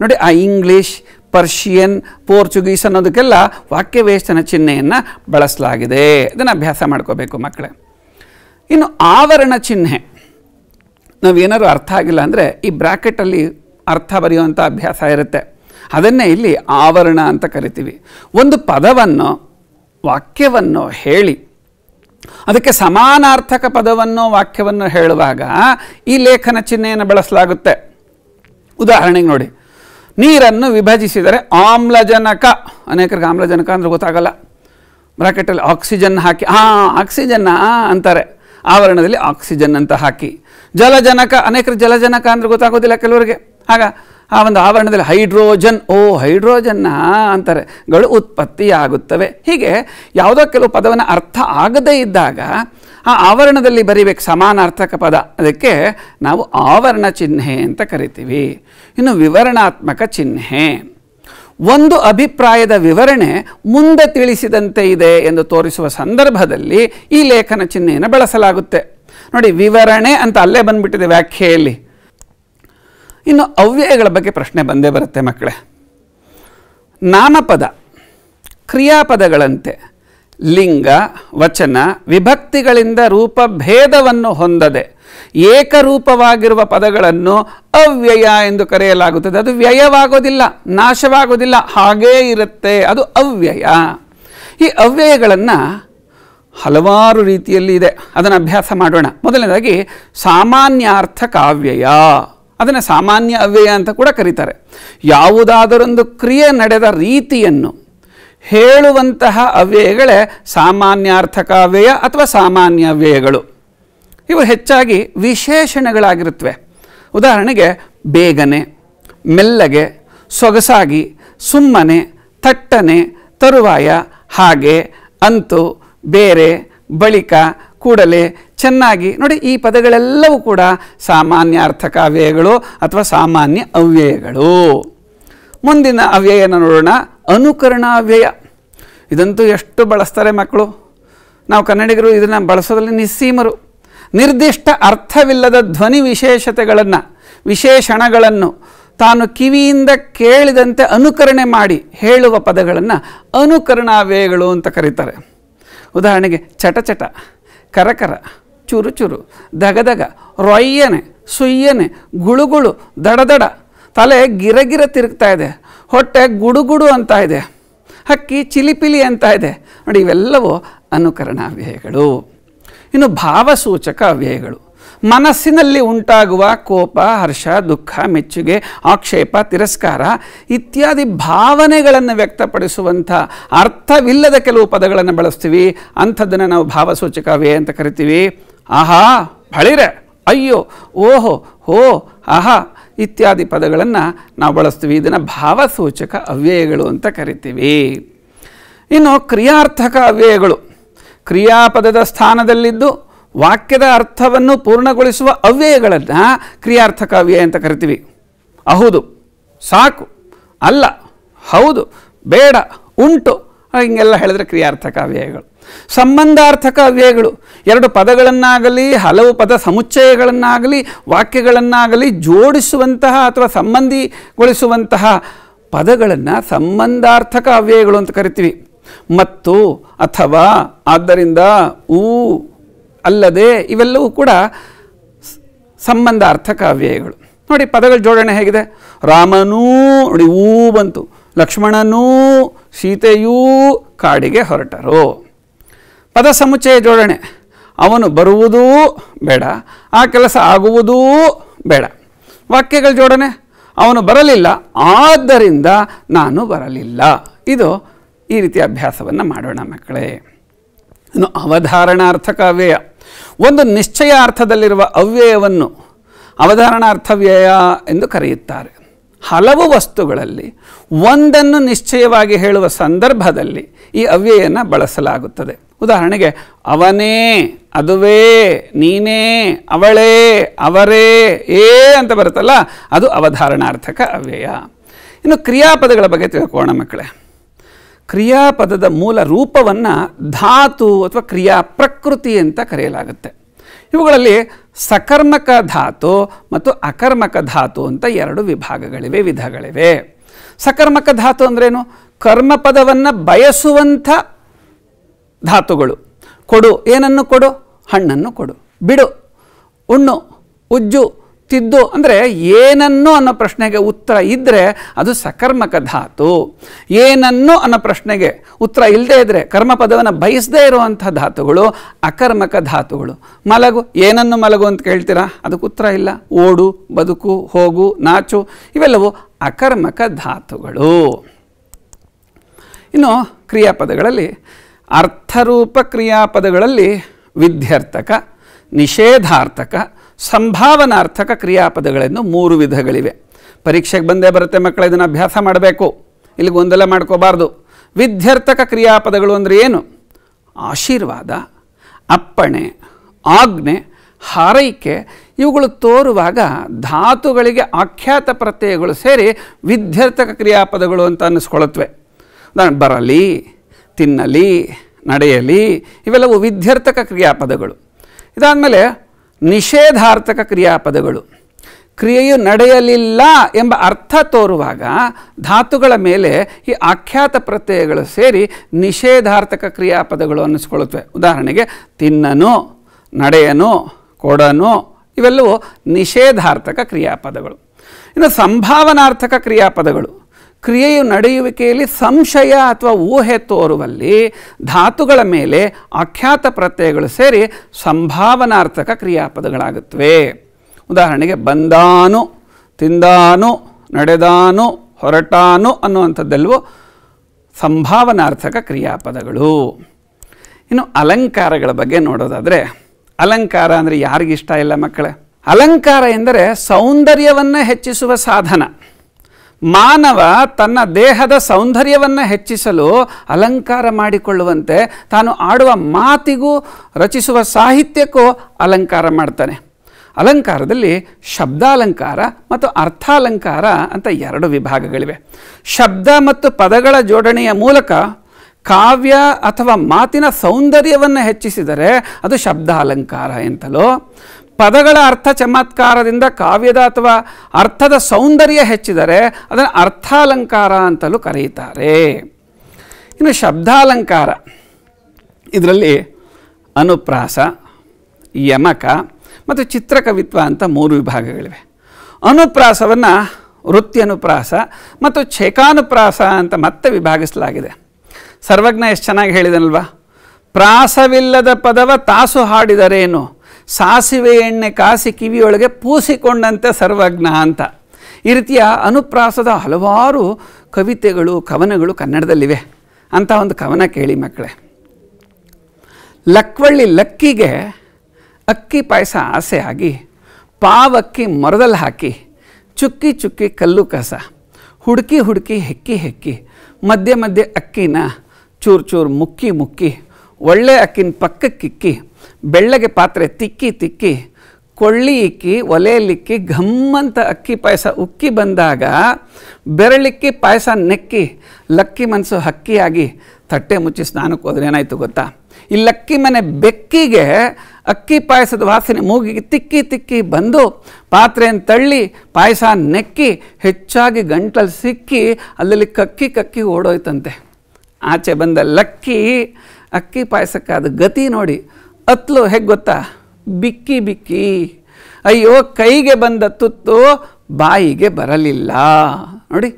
ನೋಡಿ ಆ ಇಂಗ್ಲೀಷ್ ಪರ್ಷಿಯನ್ ಪೋರ್ಚುಗೀಸ್ ಅನ್ನೋದಕ್ಕೆಲ್ಲ ವಾಕ್ಯವೇಷನ ಚಿಹ್ನೆಯನ್ನು ಬಳಸಲಾಗಿದೆ ಇದನ್ನು ಅಭ್ಯಾಸ ಮಾಡ್ಕೋಬೇಕು ಮಕ್ಕಳೇ ಇನ್ನು ಆವರಣ ಚಿಹ್ನೆ ನಾವೇನಾದ್ರು ಅರ್ಥ ಆಗಿಲ್ಲ ಅಂದರೆ ಈ ಬ್ರ್ಯಾಕೆಟಲ್ಲಿ ಅರ್ಥ ಬರೆಯುವಂಥ ಅಭ್ಯಾಸ ಇರುತ್ತೆ ಅದನ್ನೇ ಇಲ್ಲಿ ಆವರಣ ಅಂತ ಕರಿತೀವಿ ಒಂದು ಪದವನ್ನು ವಾಕ್ಯವನ್ನು ಹೇಳಿ ಅದಕ್ಕೆ ಸಮಾನಾರ್ಥಕ ಪದವನ್ನು ವಾಕ್ಯವನ್ನು ಹೇಳುವಾಗ ಈ ಲೇಖನ ಚಿಹ್ನೆಯನ್ನು ಬಳಸಲಾಗುತ್ತೆ ಉದಾಹರಣೆಗೆ ನೋಡಿ ನೀರನ್ನು ವಿಭಜಿಸಿದರೆ ಆಮ್ಲಜನಕ ಅನೇಕರಿಗೆ ಆಮ್ಲಜನಕ ಅಂದರೆ ಗೊತ್ತಾಗಲ್ಲ ಬ್ರಾಕೆಟಲ್ಲಿ ಆಕ್ಸಿಜನ್ ಹಾಕಿ ಆ ಆಕ್ಸಿಜನ್ ಅಂತಾರೆ ಆವರಣದಲ್ಲಿ ಆಕ್ಸಿಜನ್ ಅಂತ ಹಾಕಿ ಜಲಜನಕ ಅನೇಕರು ಜಲಜನಕ ಅಂದರೆ ಗೊತ್ತಾಗೋದಿಲ್ಲ ಕೆಲವರಿಗೆ ಆಗ ಆ ಒಂದು ಆವರಣದಲ್ಲಿ ಹೈಡ್ರೋಜನ್ ಓ ಹೈಡ್ರೋಜನ್ನ ಅಂತಾರೆ ಗಳು ಉತ್ಪತ್ತಿಯಾಗುತ್ತವೆ ಹೀಗೆ ಯಾವುದೋ ಕೆಲವು ಪದವನ್ನು ಅರ್ಥ ಆಗದೇ ಇದ್ದಾಗ ಆ ಆವರಣದಲ್ಲಿ ಬರಿಬೇಕು ಸಮಾನಾರ್ಥಕ ಪದ ಅದಕ್ಕೆ ನಾವು ಆವರಣ ಚಿಹ್ನೆ ಅಂತ ಕರಿತೀವಿ ಇನ್ನು ವಿವರಣಾತ್ಮಕ ಚಿಹ್ನೆ ಒಂದು ಅಭಿಪ್ರಾಯದ ವಿವರಣೆ ಮುಂದೆ ತಿಳಿಸಿದಂತೆ ಇದೆ ಎಂದು ತೋರಿಸುವ ಸಂದರ್ಭದಲ್ಲಿ ಈ ಲೇಖನ ಚಿಹ್ನೆಯನ್ನು ಬಳಸಲಾಗುತ್ತೆ ನೋಡಿ ವಿವರಣೆ ಅಂತ ಅಲ್ಲೇ ಬಂದ್ಬಿಟ್ಟಿದೆ ವ್ಯಾಖ್ಯೆಯಲ್ಲಿ ಇನ್ನು ಅವ್ಯಯಗಳ ಬಗ್ಗೆ ಪ್ರಶ್ನೆ ಬಂದೇ ಬರುತ್ತೆ ಮಕ್ಕಳೇ ನಾಮಪದ ಕ್ರಿಯಾಪದಗಳಂತೆ ಲಿಂಗ ವಚನ ವಿಭಕ್ತಿಗಳಿಂದ ರೂಪಭೇದವನ್ನು ಹೊಂದದೆ ಏಕರೂಪವಾಗಿರುವ ಪದಗಳನ್ನು ಅವ್ಯಯ ಎಂದು ಕರೆಯಲಾಗುತ್ತದೆ ಅದು ವ್ಯಯವಾಗೋದಿಲ್ಲ ನಾಶವಾಗೋದಿಲ್ಲ ಹಾಗೇ ಇರುತ್ತೆ ಅದು ಅವ್ಯಯ ಈ ಅವ್ಯಯಗಳನ್ನು ಹಲವಾರು ರೀತಿಯಲ್ಲಿ ಇದೆ ಅದನ್ನು ಅಭ್ಯಾಸ ಮಾಡೋಣ ಮೊದಲನೇದಾಗಿ ಸಾಮಾನ್ಯಾರ್ಥ ಕಾವ್ಯಯ ಅದನ್ನು ಸಾಮಾನ್ಯ ಅವ್ಯಯ ಅಂತ ಕೂಡ ಕರೀತಾರೆ ಯಾವುದಾದರೊಂದು ಕ್ರಿಯೆ ನಡೆದ ರೀತಿಯನ್ನು ಹೇಳುವಂತಹ ಅವ್ಯಯಗಳೇ ಸಾಮಾನ್ಯಾರ್ಥಕ ಅವ್ಯಯ ಅಥವಾ ಸಾಮಾನ್ಯ ಅವ್ಯಯಗಳು ಇವು ಹೆಚ್ಚಾಗಿ ವಿಶೇಷಣಗಳಾಗಿರುತ್ತವೆ ಉದಾಹರಣೆಗೆ ಬೇಗನೆ ಮೆಲ್ಲಗೆ ಸೊಗಸಾಗಿ ಸುಮ್ಮನೆ ತಟ್ಟನೆ ತರುವಾಯ ಹಾಗೆ ಅಂತು ಬೇರೆ ಬಳಿಕ ಕೂಡಲೇ ಚೆನ್ನಾಗಿ ನೋಡಿ ಈ ಪದಗಳೆಲ್ಲವೂ ಕೂಡ ಸಾಮಾನ್ಯ ಅರ್ಥಕ ಅವ್ಯಯಗಳು ಅಥವಾ ಸಾಮಾನ್ಯ ಅವ್ಯಯಗಳು ಮುಂದಿನ ಅವ್ಯಯನ ನೋಡೋಣ ಅನುಕರಣಾವ್ಯಯ ಇದಂತೂ ಎಷ್ಟು ಬಳಸ್ತಾರೆ ಮಕ್ಕಳು ನಾವು ಕನ್ನಡಿಗರು ಇದನ್ನು ಬಳಸೋದ್ರಲ್ಲಿ ನಿಸ್ಸೀಮರು ನಿರ್ದಿಷ್ಟ ಅರ್ಥವಿಲ್ಲದ ಧ್ವನಿ ವಿಶೇಷತೆಗಳನ್ನು ವಿಶೇಷಣಗಳನ್ನು ತಾನು ಕಿವಿಯಿಂದ ಕೇಳಿದಂತೆ ಅನುಕರಣೆ ಮಾಡಿ ಹೇಳುವ ಪದಗಳನ್ನು ಅನುಕರಣಾವ್ಯಯಗಳು ಅಂತ ಕರೀತಾರೆ ಉದಾಹರಣೆಗೆ ಚಟಚಟ ಕರಕರ ಚುರು ಚುರು ದಗದಗ ರೊಯ್ಯನೆ ಸುಯ್ಯನೆ ಗುಳುಗುಳು ದಡದಡ ತಲೆ ಗಿರಗಿರ ತಿರುಗ್ತಾ ಇದೆ ಹೊಟ್ಟೆ ಗುಡುಗುಡು ಅಂತ ಇದೆ ಹಕ್ಕಿ ಚಿಲಿಪಿಲಿ ಅಂತ ಇದೆ ನೋಡಿ ಇವೆಲ್ಲವೂ ಅನುಕರಣ ವ್ಯಯಗಳು ಇನ್ನು ಭಾವಸೂಚಕ ಅವ್ಯಯಗಳು ಮನಸ್ಸಿನಲ್ಲಿ ಉಂಟಾಗುವ ಕೋಪ ಹರ್ಷ ದುಃಖ ಮೆಚ್ಚುಗೆ ಆಕ್ಷೇಪ ತಿರಸ್ಕಾರ ಇತ್ಯಾದಿ ಭಾವನೆಗಳನ್ನು ವ್ಯಕ್ತಪಡಿಸುವಂಥ ಅರ್ಥವಿಲ್ಲದ ಕೆಲವು ಪದಗಳನ್ನು ಬಳಸ್ತೀವಿ ಅಂಥದ್ದನ್ನು ನಾವು ಭಾವಸೂಚಕ ವ್ಯಯ ಅಂತ ಕರಿತೀವಿ ಆಹಾ ಬಳಿರೆ ಅಯ್ಯೋ ಓಹೋ ಹೋ ಆಹಾ ಇತ್ಯಾದಿ ಪದಗಳನ್ನು ನಾವು ಬಳಸ್ತೀವಿ ಇದನ್ನು ಭಾವಸೂಚಕ ಅವ್ಯಯಗಳು ಅಂತ ಕರಿತೀವಿ ಇನ್ನು ಕ್ರಿಯಾರ್ಥಕ ಅವ್ಯಯಗಳು ಕ್ರಿಯಾಪದದ ಸ್ಥಾನದಲ್ಲಿದ್ದು ವಾಕ್ಯದ ಅರ್ಥವನ್ನು ಪೂರ್ಣಗೊಳಿಸುವ ಅವ್ಯಯಗಳನ್ನು ಕ್ರಿಯಾರ್ಥಕ ಅವ್ಯಯ ಅಂತ ಕರಿತೀವಿ ಅಹುದು ಸಾಕು ಅಲ್ಲ ಹೌದು ಬೇಡ ಉಂಟು ಹಿಂಗೆಲ್ಲ ಹೇಳಿದ್ರೆ ಕ್ರಿಯಾರ್ಥಕ ಅವ್ಯಯಗಳು ಸಂಬಂಧಾರ್ಥಕ ಅವ್ಯಯಗಳು ಎರಡು ಪದಗಳನ್ನಾಗಲಿ ಹಲವು ಪದ ಸಮುಚ್ಚಯಗಳನ್ನಾಗಲಿ ವಾಕ್ಯಗಳನ್ನಾಗಲಿ ಜೋಡಿಸುವಂತಹ ಅಥವಾ ಸಂಬಂಧಿಗೊಳಿಸುವಂತಹ ಪದಗಳನ್ನು ಸಂಬಂಧಾರ್ಥಕ ಅವ್ಯಯಗಳು ಅಂತ ಕರಿತೀವಿ ಮತ್ತು ಅಥವಾ ಆದ್ದರಿಂದ ಊ ಅಲ್ಲದೆ ಇವೆಲ್ಲವೂ ಕೂಡ ಸಂಬಂಧಾರ್ಥಕ ಅವ್ಯಯಗಳು ನೋಡಿ ಪದಗಳ ಜೋಡಣೆ ಹೇಗಿದೆ ರಾಮನೂ ನೋಡಿ ಊ ಬಂತು ಲಕ್ಷ್ಮಣನೂ ಸೀತೆಯೂ ಕಾಡಿಗೆ ಹೊರಟರು ಪದ ಸಮುಚ್ಚಯ ಜೋಡಣೆ ಅವನು ಬರುವುದೂ ಬೇಡ ಆ ಕೆಲಸ ಆಗುವುದೂ ಬೇಡ ವಾಕ್ಯಗಳ ಜೋಡಣೆ ಅವನು ಬರಲಿಲ್ಲ ಆದ್ದರಿಂದ ನಾನು ಬರಲಿಲ್ಲ ಇದು ಈ ರೀತಿ ಅಭ್ಯಾಸವನ್ನು ಮಾಡೋಣ ಮಕ್ಕಳೇ ಇನ್ನು ಅವಧಾರಣಾರ್ಥಕ ಅವ್ಯಯ ಒಂದು ನಿಶ್ಚಯ ಅರ್ಥದಲ್ಲಿರುವ ಅವ್ಯಯವನ್ನು ವ್ಯಯ ಎಂದು ಕರೆಯುತ್ತಾರೆ ಹಲವು ವಸ್ತುಗಳಲ್ಲಿ ಒಂದನ್ನು ನಿಶ್ಚಯವಾಗಿ ಹೇಳುವ ಸಂದರ್ಭದಲ್ಲಿ ಈ ಅವ್ಯಯನ ಬಳಸಲಾಗುತ್ತದೆ ಉದಾಹರಣೆಗೆ ಅವನೇ ಅದುವೇ ನೀನೇ ಅವಳೇ ಅವರೇ ಏ ಅಂತ ಬರುತ್ತಲ್ಲ ಅದು ಅವಧಾರಣಾರ್ಥಕ ಅವ್ಯಯ ಇನ್ನು ಕ್ರಿಯಾಪದಗಳ ಬಗ್ಗೆ ತಿಳ್ಕೋಣ ಮಕ್ಕಳೇ ಕ್ರಿಯಾಪದದ ಮೂಲ ರೂಪವನ್ನು ಧಾತು ಅಥವಾ ಕ್ರಿಯಾ ಪ್ರಕೃತಿ ಅಂತ ಕರೆಯಲಾಗುತ್ತೆ ಇವುಗಳಲ್ಲಿ ಸಕರ್ಮಕ ಧಾತು ಮತ್ತು ಅಕರ್ಮಕ ಧಾತು ಅಂತ ಎರಡು ವಿಭಾಗಗಳಿವೆ ವಿಧಗಳಿವೆ ಸಕರ್ಮಕ ಧಾತು ಅಂದ್ರೇನು ಕರ್ಮಪದವನ್ನು ಬಯಸುವಂಥ ಧಾತುಗಳು ಕೊಡು ಏನನ್ನು ಕೊಡು ಹಣ್ಣನ್ನು ಕೊಡು ಬಿಡು ಉಣ್ಣು ಉಜ್ಜು ತಿದ್ದು ಅಂದರೆ ಏನನ್ನು ಅನ್ನೋ ಪ್ರಶ್ನೆಗೆ ಉತ್ತರ ಇದ್ದರೆ ಅದು ಸಕರ್ಮಕ ಧಾತು ಏನನ್ನು ಅನ್ನೋ ಪ್ರಶ್ನೆಗೆ ಉತ್ತರ ಇಲ್ಲದೇ ಇದ್ದರೆ ಕರ್ಮಪದವನ್ನು ಬಯಸದೇ ಇರುವಂಥ ಧಾತುಗಳು ಅಕರ್ಮಕ ಧಾತುಗಳು ಮಲಗು ಏನನ್ನು ಮಲಗು ಅಂತ ಕೇಳ್ತೀರಾ ಅದಕ್ಕೆ ಉತ್ತರ ಇಲ್ಲ ಓಡು ಬದುಕು ಹೋಗು ನಾಚು ಇವೆಲ್ಲವೂ ಅಕರ್ಮಕ ಧಾತುಗಳು ಇನ್ನು ಕ್ರಿಯಾಪದಗಳಲ್ಲಿ ಅರ್ಥರೂಪ ಕ್ರಿಯಾಪದಗಳಲ್ಲಿ ವಿಧ್ಯರ್ಥಕ ನಿಷೇಧಾರ್ಥಕ ಸಂಭಾವನಾರ್ಥಕ ಕ್ರಿಯಾಪದಗಳನ್ನು ಮೂರು ವಿಧಗಳಿವೆ ಪರೀಕ್ಷೆಗೆ ಬಂದೇ ಬರುತ್ತೆ ಮಕ್ಕಳು ಇದನ್ನು ಅಭ್ಯಾಸ ಮಾಡಬೇಕು ಇಲ್ಲಿ ಗೊಂದಲ ಮಾಡ್ಕೋಬಾರ್ದು ವಿಧ್ಯರ್ಥಕ ಕ್ರಿಯಾಪದಗಳು ಅಂದರೆ ಏನು ಆಶೀರ್ವಾದ ಅಪ್ಪಣೆ ಆಜ್ಞೆ ಹಾರೈಕೆ ಇವುಗಳು ತೋರುವಾಗ ಧಾತುಗಳಿಗೆ ಆಖ್ಯಾತ ಪ್ರತ್ಯಯಗಳು ಸೇರಿ ವಿಧ್ಯರ್ಥಕ ಕ್ರಿಯಾಪದಗಳು ಅಂತ ಅನ್ನಿಸ್ಕೊಳತ್ವೆ ಬರಲಿ ತಿನ್ನಲಿ ನಡೆಯಲಿ ಇವೆಲ್ಲವೂ ವಿಧ್ಯರ್ಥಕ ಕ್ರಿಯಾಪದಗಳು ಇದಾದಮೇಲೆ ನಿಷೇಧಾರ್ಥಕ ಕ್ರಿಯಾಪದಗಳು ಕ್ರಿಯೆಯು ನಡೆಯಲಿಲ್ಲ ಎಂಬ ಅರ್ಥ ತೋರುವಾಗ ಧಾತುಗಳ ಮೇಲೆ ಈ ಆಖ್ಯಾತ ಪ್ರತ್ಯಯಗಳು ಸೇರಿ ನಿಷೇಧಾರ್ಥಕ ಕ್ರಿಯಾಪದಗಳು ಅನ್ನಿಸ್ಕೊಳ್ಳುತ್ತವೆ ಉದಾಹರಣೆಗೆ ತಿನ್ನನು ನಡೆಯನು ಕೊಡನು ಇವೆಲ್ಲವೂ ನಿಷೇಧಾರ್ಥಕ ಕ್ರಿಯಾಪದಗಳು ಇನ್ನು ಸಂಭಾವನಾರ್ಥಕ ಕ್ರಿಯಾಪದಗಳು ಕ್ರಿಯೆಯು ನಡೆಯುವಿಕೆಯಲ್ಲಿ ಸಂಶಯ ಅಥವಾ ಊಹೆ ತೋರುವಲ್ಲಿ ಧಾತುಗಳ ಮೇಲೆ ಆಖ್ಯಾತ ಪ್ರತ್ಯಯಗಳು ಸೇರಿ ಸಂಭಾವನಾರ್ಥಕ ಕ್ರಿಯಾಪದಗಳಾಗುತ್ತವೆ ಉದಾಹರಣೆಗೆ ಬಂದಾನು ತಿಂದಾನು ನಡೆದಾನು ಹೊರಟಾನು ಅನ್ನುವಂಥದ್ದೆಲ್ಲವೂ ಸಂಭಾವನಾರ್ಥಕ ಕ್ರಿಯಾಪದಗಳು ಇನ್ನು ಅಲಂಕಾರಗಳ ಬಗ್ಗೆ ನೋಡೋದಾದರೆ ಅಲಂಕಾರ ಅಂದರೆ ಯಾರಿಗಿಷ್ಟ ಇಲ್ಲ ಮಕ್ಕಳೇ ಅಲಂಕಾರ ಎಂದರೆ ಸೌಂದರ್ಯವನ್ನು ಹೆಚ್ಚಿಸುವ ಸಾಧನ ಮಾನವ ತನ್ನ ದೇಹದ ಸೌಂದರ್ಯವನ್ನು ಹೆಚ್ಚಿಸಲು ಅಲಂಕಾರ ಮಾಡಿಕೊಳ್ಳುವಂತೆ ತಾನು ಆಡುವ ಮಾತಿಗೂ ರಚಿಸುವ ಸಾಹಿತ್ಯಕ್ಕೂ ಅಲಂಕಾರ ಮಾಡ್ತಾನೆ ಅಲಂಕಾರದಲ್ಲಿ ಶಬ್ದಾಲಂಕಾರ ಮತ್ತು ಅರ್ಥಾಲಂಕಾರ ಅಂತ ಎರಡು ವಿಭಾಗಗಳಿವೆ ಶಬ್ದ ಮತ್ತು ಪದಗಳ ಜೋಡಣೆಯ ಮೂಲಕ ಕಾವ್ಯ ಅಥವಾ ಮಾತಿನ ಸೌಂದರ್ಯವನ್ನು ಹೆಚ್ಚಿಸಿದರೆ ಅದು ಶಬ್ದಾಲಂಕಾರ ಎಂತಲೋ ಪದಗಳ ಅರ್ಥ ಚಮತ್ಕಾರದಿಂದ ಕಾವ್ಯದ ಅಥವಾ ಅರ್ಥದ ಸೌಂದರ್ಯ ಹೆಚ್ಚಿದರೆ ಅದನ್ನು ಅರ್ಥಾಲಂಕಾರ ಅಂತಲೂ ಕರೆಯುತ್ತಾರೆ ಇನ್ನು ಶಬ್ದಾಲಂಕಾರ ಇದರಲ್ಲಿ ಅನುಪ್ರಾಸ ಯಮಕ ಮತ್ತು ಚಿತ್ರಕವಿತ್ವ ಅಂತ ಮೂರು ವಿಭಾಗಗಳಿವೆ ಅನುಪ್ರಾಸವನ್ನು ವೃತ್ತಿಯನುಪ್ರಾಸ ಮತ್ತು ಛೇಕಾನುಪ್ರಾಸ ಅಂತ ಮತ್ತೆ ವಿಭಾಗಿಸಲಾಗಿದೆ ಸರ್ವಜ್ಞ ಎಷ್ಟು ಚೆನ್ನಾಗಿ ಹೇಳಿದನಲ್ವಾ ಪ್ರಾಸವಿಲ್ಲದ ಪದವ ತಾಸು ಹಾಡಿದರೇನು ಸಾಸಿವೆ ಎಣ್ಣೆ ಕಾಸಿ ಕಿವಿಯೊಳಗೆ ಪೂಸಿಕೊಂಡಂತೆ ಸರ್ವಜ್ಞ ಅಂತ ಈ ರೀತಿಯ ಅನುಪ್ರಾಸದ ಹಲವಾರು ಕವಿತೆಗಳು ಕವನಗಳು ಕನ್ನಡದಲ್ಲಿವೆ ಅಂತ ಒಂದು ಕವನ ಕೇಳಿ ಮಕ್ಕಳೇ ಲಕ್ವಳ್ಳಿ ಲಕ್ಕಿಗೆ ಅಕ್ಕಿ ಪಾಯಸ ಆಸೆ ಆಗಿ ಪಾವಕ್ಕಿ ಮರದಲ್ಲಿ ಹಾಕಿ ಚುಕ್ಕಿ ಚುಕ್ಕಿ ಕಲ್ಲು ಕಸ ಹುಡುಕಿ ಹುಡುಕಿ ಹೆಕ್ಕಿ ಹೆಕ್ಕಿ ಮಧ್ಯೆ ಮಧ್ಯೆ ಅಕ್ಕಿನ ಚೂರು ಚೂರು ಮುಕ್ಕಿ ಮುಕ್ಕಿ ಒಳ್ಳೆ ಅಕ್ಕಿನ ಪಕ್ಕಕ್ಕಿಕ್ಕಿ ಬೆಳ್ಳಗೆ ಪಾತ್ರೆ ತಿಕ್ಕಿ ತಿಕ್ಕಿ ಕೊಳ್ಳಿ ಇಕ್ಕಿ ಒಲೆಯಲ್ಲಿಕ್ಕಿ ಘಮ್ಮಂತ ಅಕ್ಕಿ ಪಾಯಸ ಉಕ್ಕಿ ಬಂದಾಗ ಬೆರಳಿಕ್ಕಿ ಪಾಯಸ ನೆಕ್ಕಿ ಲಕ್ಕಿ ಮನಸ್ಸು ಹಕ್ಕಿಯಾಗಿ ತಟ್ಟೆ ಮುಚ್ಚಿ ಸ್ನಾನಕ್ಕೆ ಹೋದ್ರೆ ಏನಾಯಿತು ಗೊತ್ತಾ ಈ ಲಕ್ಕಿ ಮನೆ ಬೆಕ್ಕಿಗೆ ಅಕ್ಕಿ ಪಾಯಸದ ವಾಸನೆ ಮೂಗಿಗೆ ತಿಕ್ಕಿ ತಿಕ್ಕಿ ಬಂದು ಪಾತ್ರೆಯನ್ನು ತಳ್ಳಿ ಪಾಯಸ ನೆಕ್ಕಿ ಹೆಚ್ಚಾಗಿ ಗಂಟಲು ಸಿಕ್ಕಿ ಅಲ್ಲಲ್ಲಿ ಕಕ್ಕಿ ಕಕ್ಕಿ ಓಡೋಯ್ತಂತೆ ಆಚೆ ಬಂದ ಲಕ್ಕಿ ಅಕ್ಕಿ ಪಾಯಸಕ್ಕಾದ ಗತಿ ನೋಡಿ ಅತ್ಲು ಹೇಗೆ ಗೊತ್ತಾ ಬಿಕ್ಕಿ ಬಿಕ್ಕಿ ಅಯ್ಯೋ ಕೈಗೆ ಬಂದ ತುತ್ತು ಬಾಯಿಗೆ ಬರಲಿಲ್ಲ ನೋಡಿ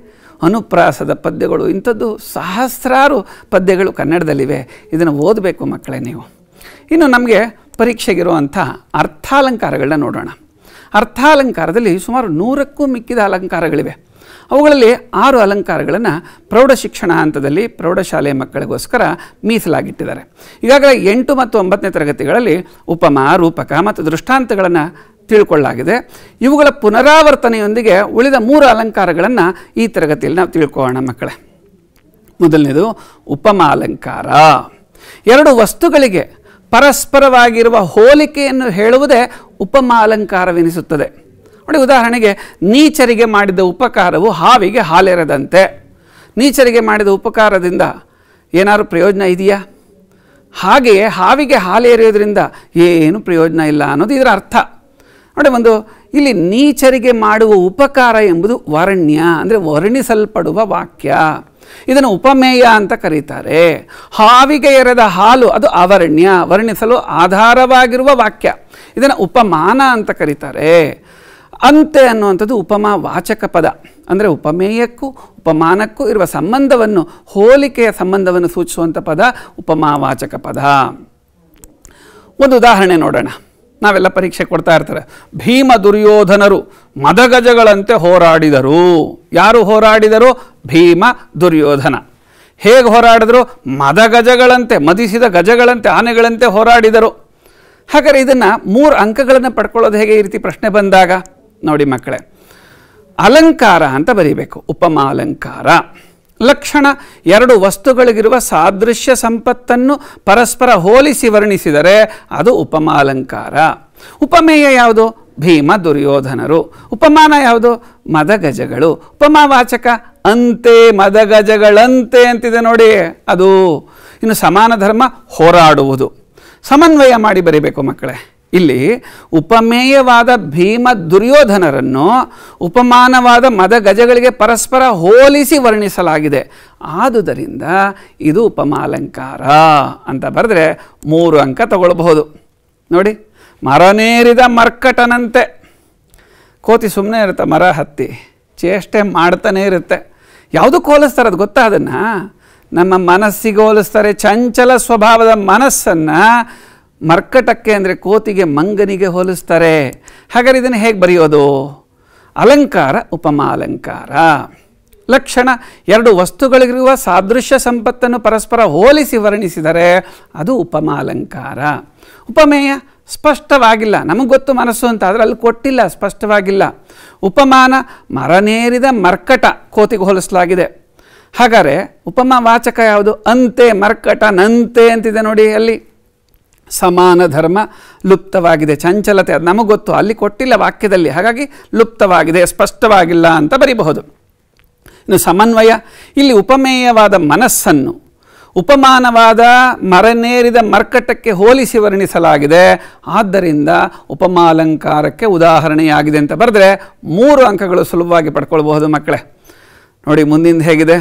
ಅನುಪ್ರಾಸದ ಪದ್ಯಗಳು ಇಂಥದ್ದು ಸಹಸ್ರಾರು ಪದ್ಯಗಳು ಕನ್ನಡದಲ್ಲಿವೆ ಇದನ್ನು ಓದಬೇಕು ಮಕ್ಕಳೇ ನೀವು ಇನ್ನು ನಮಗೆ ಪರೀಕ್ಷೆಗಿರುವಂಥ ಅರ್ಥಾಲಂಕಾರಗಳನ್ನ ನೋಡೋಣ ಅರ್ಥಾಲಂಕಾರದಲ್ಲಿ ಸುಮಾರು ನೂರಕ್ಕೂ ಮಿಕ್ಕಿದ ಅಲಂಕಾರಗಳಿವೆ ಅವುಗಳಲ್ಲಿ ಆರು ಅಲಂಕಾರಗಳನ್ನು ಪ್ರೌಢ ಶಿಕ್ಷಣ ಹಂತದಲ್ಲಿ ಪ್ರೌಢಶಾಲೆ ಮಕ್ಕಳಿಗೋಸ್ಕರ ಮೀಸಲಾಗಿಟ್ಟಿದ್ದಾರೆ ಈಗಾಗಲೇ ಎಂಟು ಮತ್ತು ಒಂಬತ್ತನೇ ತರಗತಿಗಳಲ್ಲಿ ಉಪಮ ರೂಪಕ ಮತ್ತು ದೃಷ್ಟಾಂತಗಳನ್ನು ತಿಳ್ಕೊಳ್ಳಲಾಗಿದೆ ಇವುಗಳ ಪುನರಾವರ್ತನೆಯೊಂದಿಗೆ ಉಳಿದ ಮೂರು ಅಲಂಕಾರಗಳನ್ನು ಈ ತರಗತಿಯಲ್ಲಿ ನಾವು ತಿಳ್ಕೊಳ್ಳೋಣ ಮಕ್ಕಳೇ ಮೊದಲನೇದು ಉಪಮ ಅಲಂಕಾರ ಎರಡು ವಸ್ತುಗಳಿಗೆ ಪರಸ್ಪರವಾಗಿರುವ ಹೋಲಿಕೆಯನ್ನು ಹೇಳುವುದೇ ಉಪಮ ಅಲಂಕಾರವೆನಿಸುತ್ತದೆ ನೋಡಿ ಉದಾಹರಣೆಗೆ ನೀಚರಿಗೆ ಮಾಡಿದ ಉಪಕಾರವು ಹಾವಿಗೆ ಹಾಲೆರದಂತೆ ನೀಚರಿಗೆ ಮಾಡಿದ ಉಪಕಾರದಿಂದ ಏನಾದರೂ ಪ್ರಯೋಜನ ಇದೆಯಾ ಹಾಗೆಯೇ ಹಾವಿಗೆ ಹಾಲೇರಿಯೋದ್ರಿಂದ ಏನು ಪ್ರಯೋಜನ ಇಲ್ಲ ಅನ್ನೋದು ಇದರ ಅರ್ಥ ನೋಡಿ ಒಂದು ಇಲ್ಲಿ ನೀಚರಿಗೆ ಮಾಡುವ ಉಪಕಾರ ಎಂಬುದು ವರ್ಣ್ಯ ಅಂದರೆ ವರ್ಣಿಸಲ್ಪಡುವ ವಾಕ್ಯ ಇದನ್ನು ಉಪಮೇಯ ಅಂತ ಕರೀತಾರೆ ಹಾವಿಗೆ ಎರೆದ ಹಾಲು ಅದು ಅವರಣ್ಯ ವರ್ಣಿಸಲು ಆಧಾರವಾಗಿರುವ ವಾಕ್ಯ ಇದನ್ನು ಉಪಮಾನ ಅಂತ ಕರೀತಾರೆ ಅಂತೆ ಅನ್ನುವಂಥದ್ದು ಉಪಮಾ ವಾಚಕ ಪದ ಅಂದರೆ ಉಪಮೇಯಕ್ಕೂ ಉಪಮಾನಕ್ಕೂ ಇರುವ ಸಂಬಂಧವನ್ನು ಹೋಲಿಕೆಯ ಸಂಬಂಧವನ್ನು ಸೂಚಿಸುವಂಥ ಪದ ಉಪಮಾವಾಚಕ ಪದ ಒಂದು ಉದಾಹರಣೆ ನೋಡೋಣ ನಾವೆಲ್ಲ ಪರೀಕ್ಷೆ ಕೊಡ್ತಾ ಇರ್ತಾರೆ ಭೀಮ ದುರ್ಯೋಧನರು ಮದಗಜಗಳಂತೆ ಹೋರಾಡಿದರು ಯಾರು ಹೋರಾಡಿದರು ಭೀಮ ದುರ್ಯೋಧನ ಹೇಗೆ ಹೋರಾಡಿದರು ಮದಗಜಗಳಂತೆ ಮದಿಸಿದ ಗಜಗಳಂತೆ ಆನೆಗಳಂತೆ ಹೋರಾಡಿದರು ಹಾಗಾದರೆ ಇದನ್ನು ಮೂರು ಅಂಕಗಳನ್ನು ಪಡ್ಕೊಳ್ಳೋದು ಹೇಗೆ ಈ ರೀತಿ ಪ್ರಶ್ನೆ ಬಂದಾಗ ನೋಡಿ ಮಕ್ಕಳೇ ಅಲಂಕಾರ ಅಂತ ಬರೀಬೇಕು ಉಪಮಾ ಅಲಂಕಾರ ಲಕ್ಷಣ ಎರಡು ವಸ್ತುಗಳಿಗಿರುವ ಸಾದೃಶ್ಯ ಸಂಪತ್ತನ್ನು ಪರಸ್ಪರ ಹೋಲಿಸಿ ವರ್ಣಿಸಿದರೆ ಅದು ಉಪಮಾಲಂಕಾರ ಉಪಮೇಯ ಯಾವುದು ಭೀಮ ದುರ್ಯೋಧನರು ಉಪಮಾನ ಯಾವುದು ಮದಗಜಗಳು ಉಪಮಾವಾಚಕ ಅಂತೆ ಮದಗಜಗಳಂತೆ ಅಂತಿದೆ ನೋಡಿ ಅದು ಇನ್ನು ಸಮಾನ ಧರ್ಮ ಹೋರಾಡುವುದು ಸಮನ್ವಯ ಮಾಡಿ ಬರೀಬೇಕು ಮಕ್ಕಳೇ ಇಲ್ಲಿ ಉಪಮೇಯವಾದ ಭೀಮ ದುರ್ಯೋಧನರನ್ನು ಉಪಮಾನವಾದ ಮದ ಗಜಗಳಿಗೆ ಪರಸ್ಪರ ಹೋಲಿಸಿ ವರ್ಣಿಸಲಾಗಿದೆ ಆದುದರಿಂದ ಇದು ಉಪಮಾಲಂಕಾರ ಅಂತ ಬರೆದ್ರೆ ಮೂರು ಅಂಕ ತಗೊಳ್ಬಹುದು ನೋಡಿ ಮರನೇರಿದ ಮರ್ಕಟನಂತೆ ಕೋತಿ ಸುಮ್ಮನೆ ಇರುತ್ತೆ ಮರ ಹತ್ತಿ ಚೇಷ್ಟೆ ಮಾಡ್ತಾನೇ ಇರುತ್ತೆ ಯಾವುದಕ್ಕೆ ಹೋಲಿಸ್ತಾರೆ ಅದು ಗೊತ್ತಾ ಅದನ್ನು ನಮ್ಮ ಮನಸ್ಸಿಗೆ ಹೋಲಿಸ್ತಾರೆ ಚಂಚಲ ಸ್ವಭಾವದ ಮನಸ್ಸನ್ನು ಮರ್ಕಟಕ್ಕೆ ಅಂದರೆ ಕೋತಿಗೆ ಮಂಗನಿಗೆ ಹೋಲಿಸ್ತಾರೆ ಹಾಗಾದರೆ ಇದನ್ನು ಹೇಗೆ ಬರೆಯೋದು ಅಲಂಕಾರ ಉಪಮಾ ಅಲಂಕಾರ ಲಕ್ಷಣ ಎರಡು ವಸ್ತುಗಳಿಗಿರುವ ಸಾದೃಶ್ಯ ಸಂಪತ್ತನ್ನು ಪರಸ್ಪರ ಹೋಲಿಸಿ ವರ್ಣಿಸಿದರೆ ಅದು ಉಪಮಾ ಅಲಂಕಾರ ಉಪಮೇಯ ಸ್ಪಷ್ಟವಾಗಿಲ್ಲ ನಮಗೆ ಗೊತ್ತು ಮನಸ್ಸು ಅಂತ ಆದರೆ ಅಲ್ಲಿ ಕೊಟ್ಟಿಲ್ಲ ಸ್ಪಷ್ಟವಾಗಿಲ್ಲ ಉಪಮಾನ ಮರನೇರಿದ ಮರ್ಕಟ ಕೋತಿಗೆ ಹೋಲಿಸಲಾಗಿದೆ ಹಾಗಾದರೆ ಉಪಮಾ ವಾಚಕ ಯಾವುದು ಅಂತೆ ಮರ್ಕಟ ನಂತೆ ಅಂತಿದೆ ನೋಡಿ ಅಲ್ಲಿ ಸಮಾನ ಧರ್ಮ ಲುಪ್ತವಾಗಿದೆ ಚಂಚಲತೆ ಅದು ನಮಗೆ ಗೊತ್ತು ಅಲ್ಲಿ ಕೊಟ್ಟಿಲ್ಲ ವಾಕ್ಯದಲ್ಲಿ ಹಾಗಾಗಿ ಲುಪ್ತವಾಗಿದೆ ಸ್ಪಷ್ಟವಾಗಿಲ್ಲ ಅಂತ ಬರೀಬಹುದು ಇನ್ನು ಸಮನ್ವಯ ಇಲ್ಲಿ ಉಪಮೇಯವಾದ ಮನಸ್ಸನ್ನು ಉಪಮಾನವಾದ ಮರನೇರಿದ ಮರ್ಕಟಕ್ಕೆ ಹೋಲಿಸಿ ವರ್ಣಿಸಲಾಗಿದೆ ಆದ್ದರಿಂದ ಉಪಮಾಲಂಕಾರಕ್ಕೆ ಉದಾಹರಣೆಯಾಗಿದೆ ಅಂತ ಬರೆದ್ರೆ ಮೂರು ಅಂಕಗಳು ಸುಲಭವಾಗಿ ಪಡ್ಕೊಳ್ಬಹುದು ಮಕ್ಕಳೇ ನೋಡಿ ಮುಂದಿನ ಹೇಗಿದೆ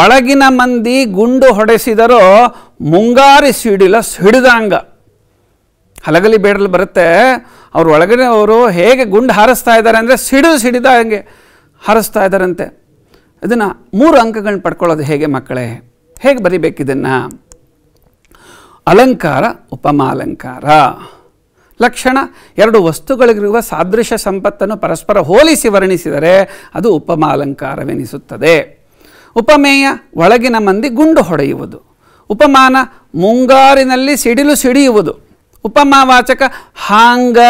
ಒಳಗಿನ ಮಂದಿ ಗುಂಡು ಹೊಡೆಸಿದರೋ ಮುಂಗಾರಿ ಸಿಡಿಲ ಸಿಡಿದಂಗ ಹಲಗಲಿ ಬೇಡಲು ಬರುತ್ತೆ ಅವ್ರ ಒಳಗಿನವರು ಹೇಗೆ ಗುಂಡು ಹಾರಿಸ್ತಾ ಇದ್ದಾರೆ ಅಂದರೆ ಸಿಡಿದು ಸಿಡಿದ ಹಂಗೆ ಹಾರಿಸ್ತಾ ಇದ್ದಾರಂತೆ ಇದನ್ನು ಮೂರು ಅಂಕಗಳನ್ನ ಪಡ್ಕೊಳ್ಳೋದು ಹೇಗೆ ಮಕ್ಕಳೇ ಹೇಗೆ ಬರಿಬೇಕಿದನ್ನು ಅಲಂಕಾರ ಉಪಮಾಲಂಕಾರ ಲಕ್ಷಣ ಎರಡು ವಸ್ತುಗಳಿಗಿರುವ ಸಾದೃಶ್ಯ ಸಂಪತ್ತನ್ನು ಪರಸ್ಪರ ಹೋಲಿಸಿ ವರ್ಣಿಸಿದರೆ ಅದು ಉಪಮಾಲಂಕಾರವೆನಿಸುತ್ತದೆ ಉಪಮೇಯ ಒಳಗಿನ ಮಂದಿ ಗುಂಡು ಹೊಡೆಯುವುದು ಉಪಮಾನ ಮುಂಗಾರಿನಲ್ಲಿ ಸಿಡಿಲು ಸಿಡಿಯುವುದು ಉಪಮಾವಾಚಕ ಹಾಂಗ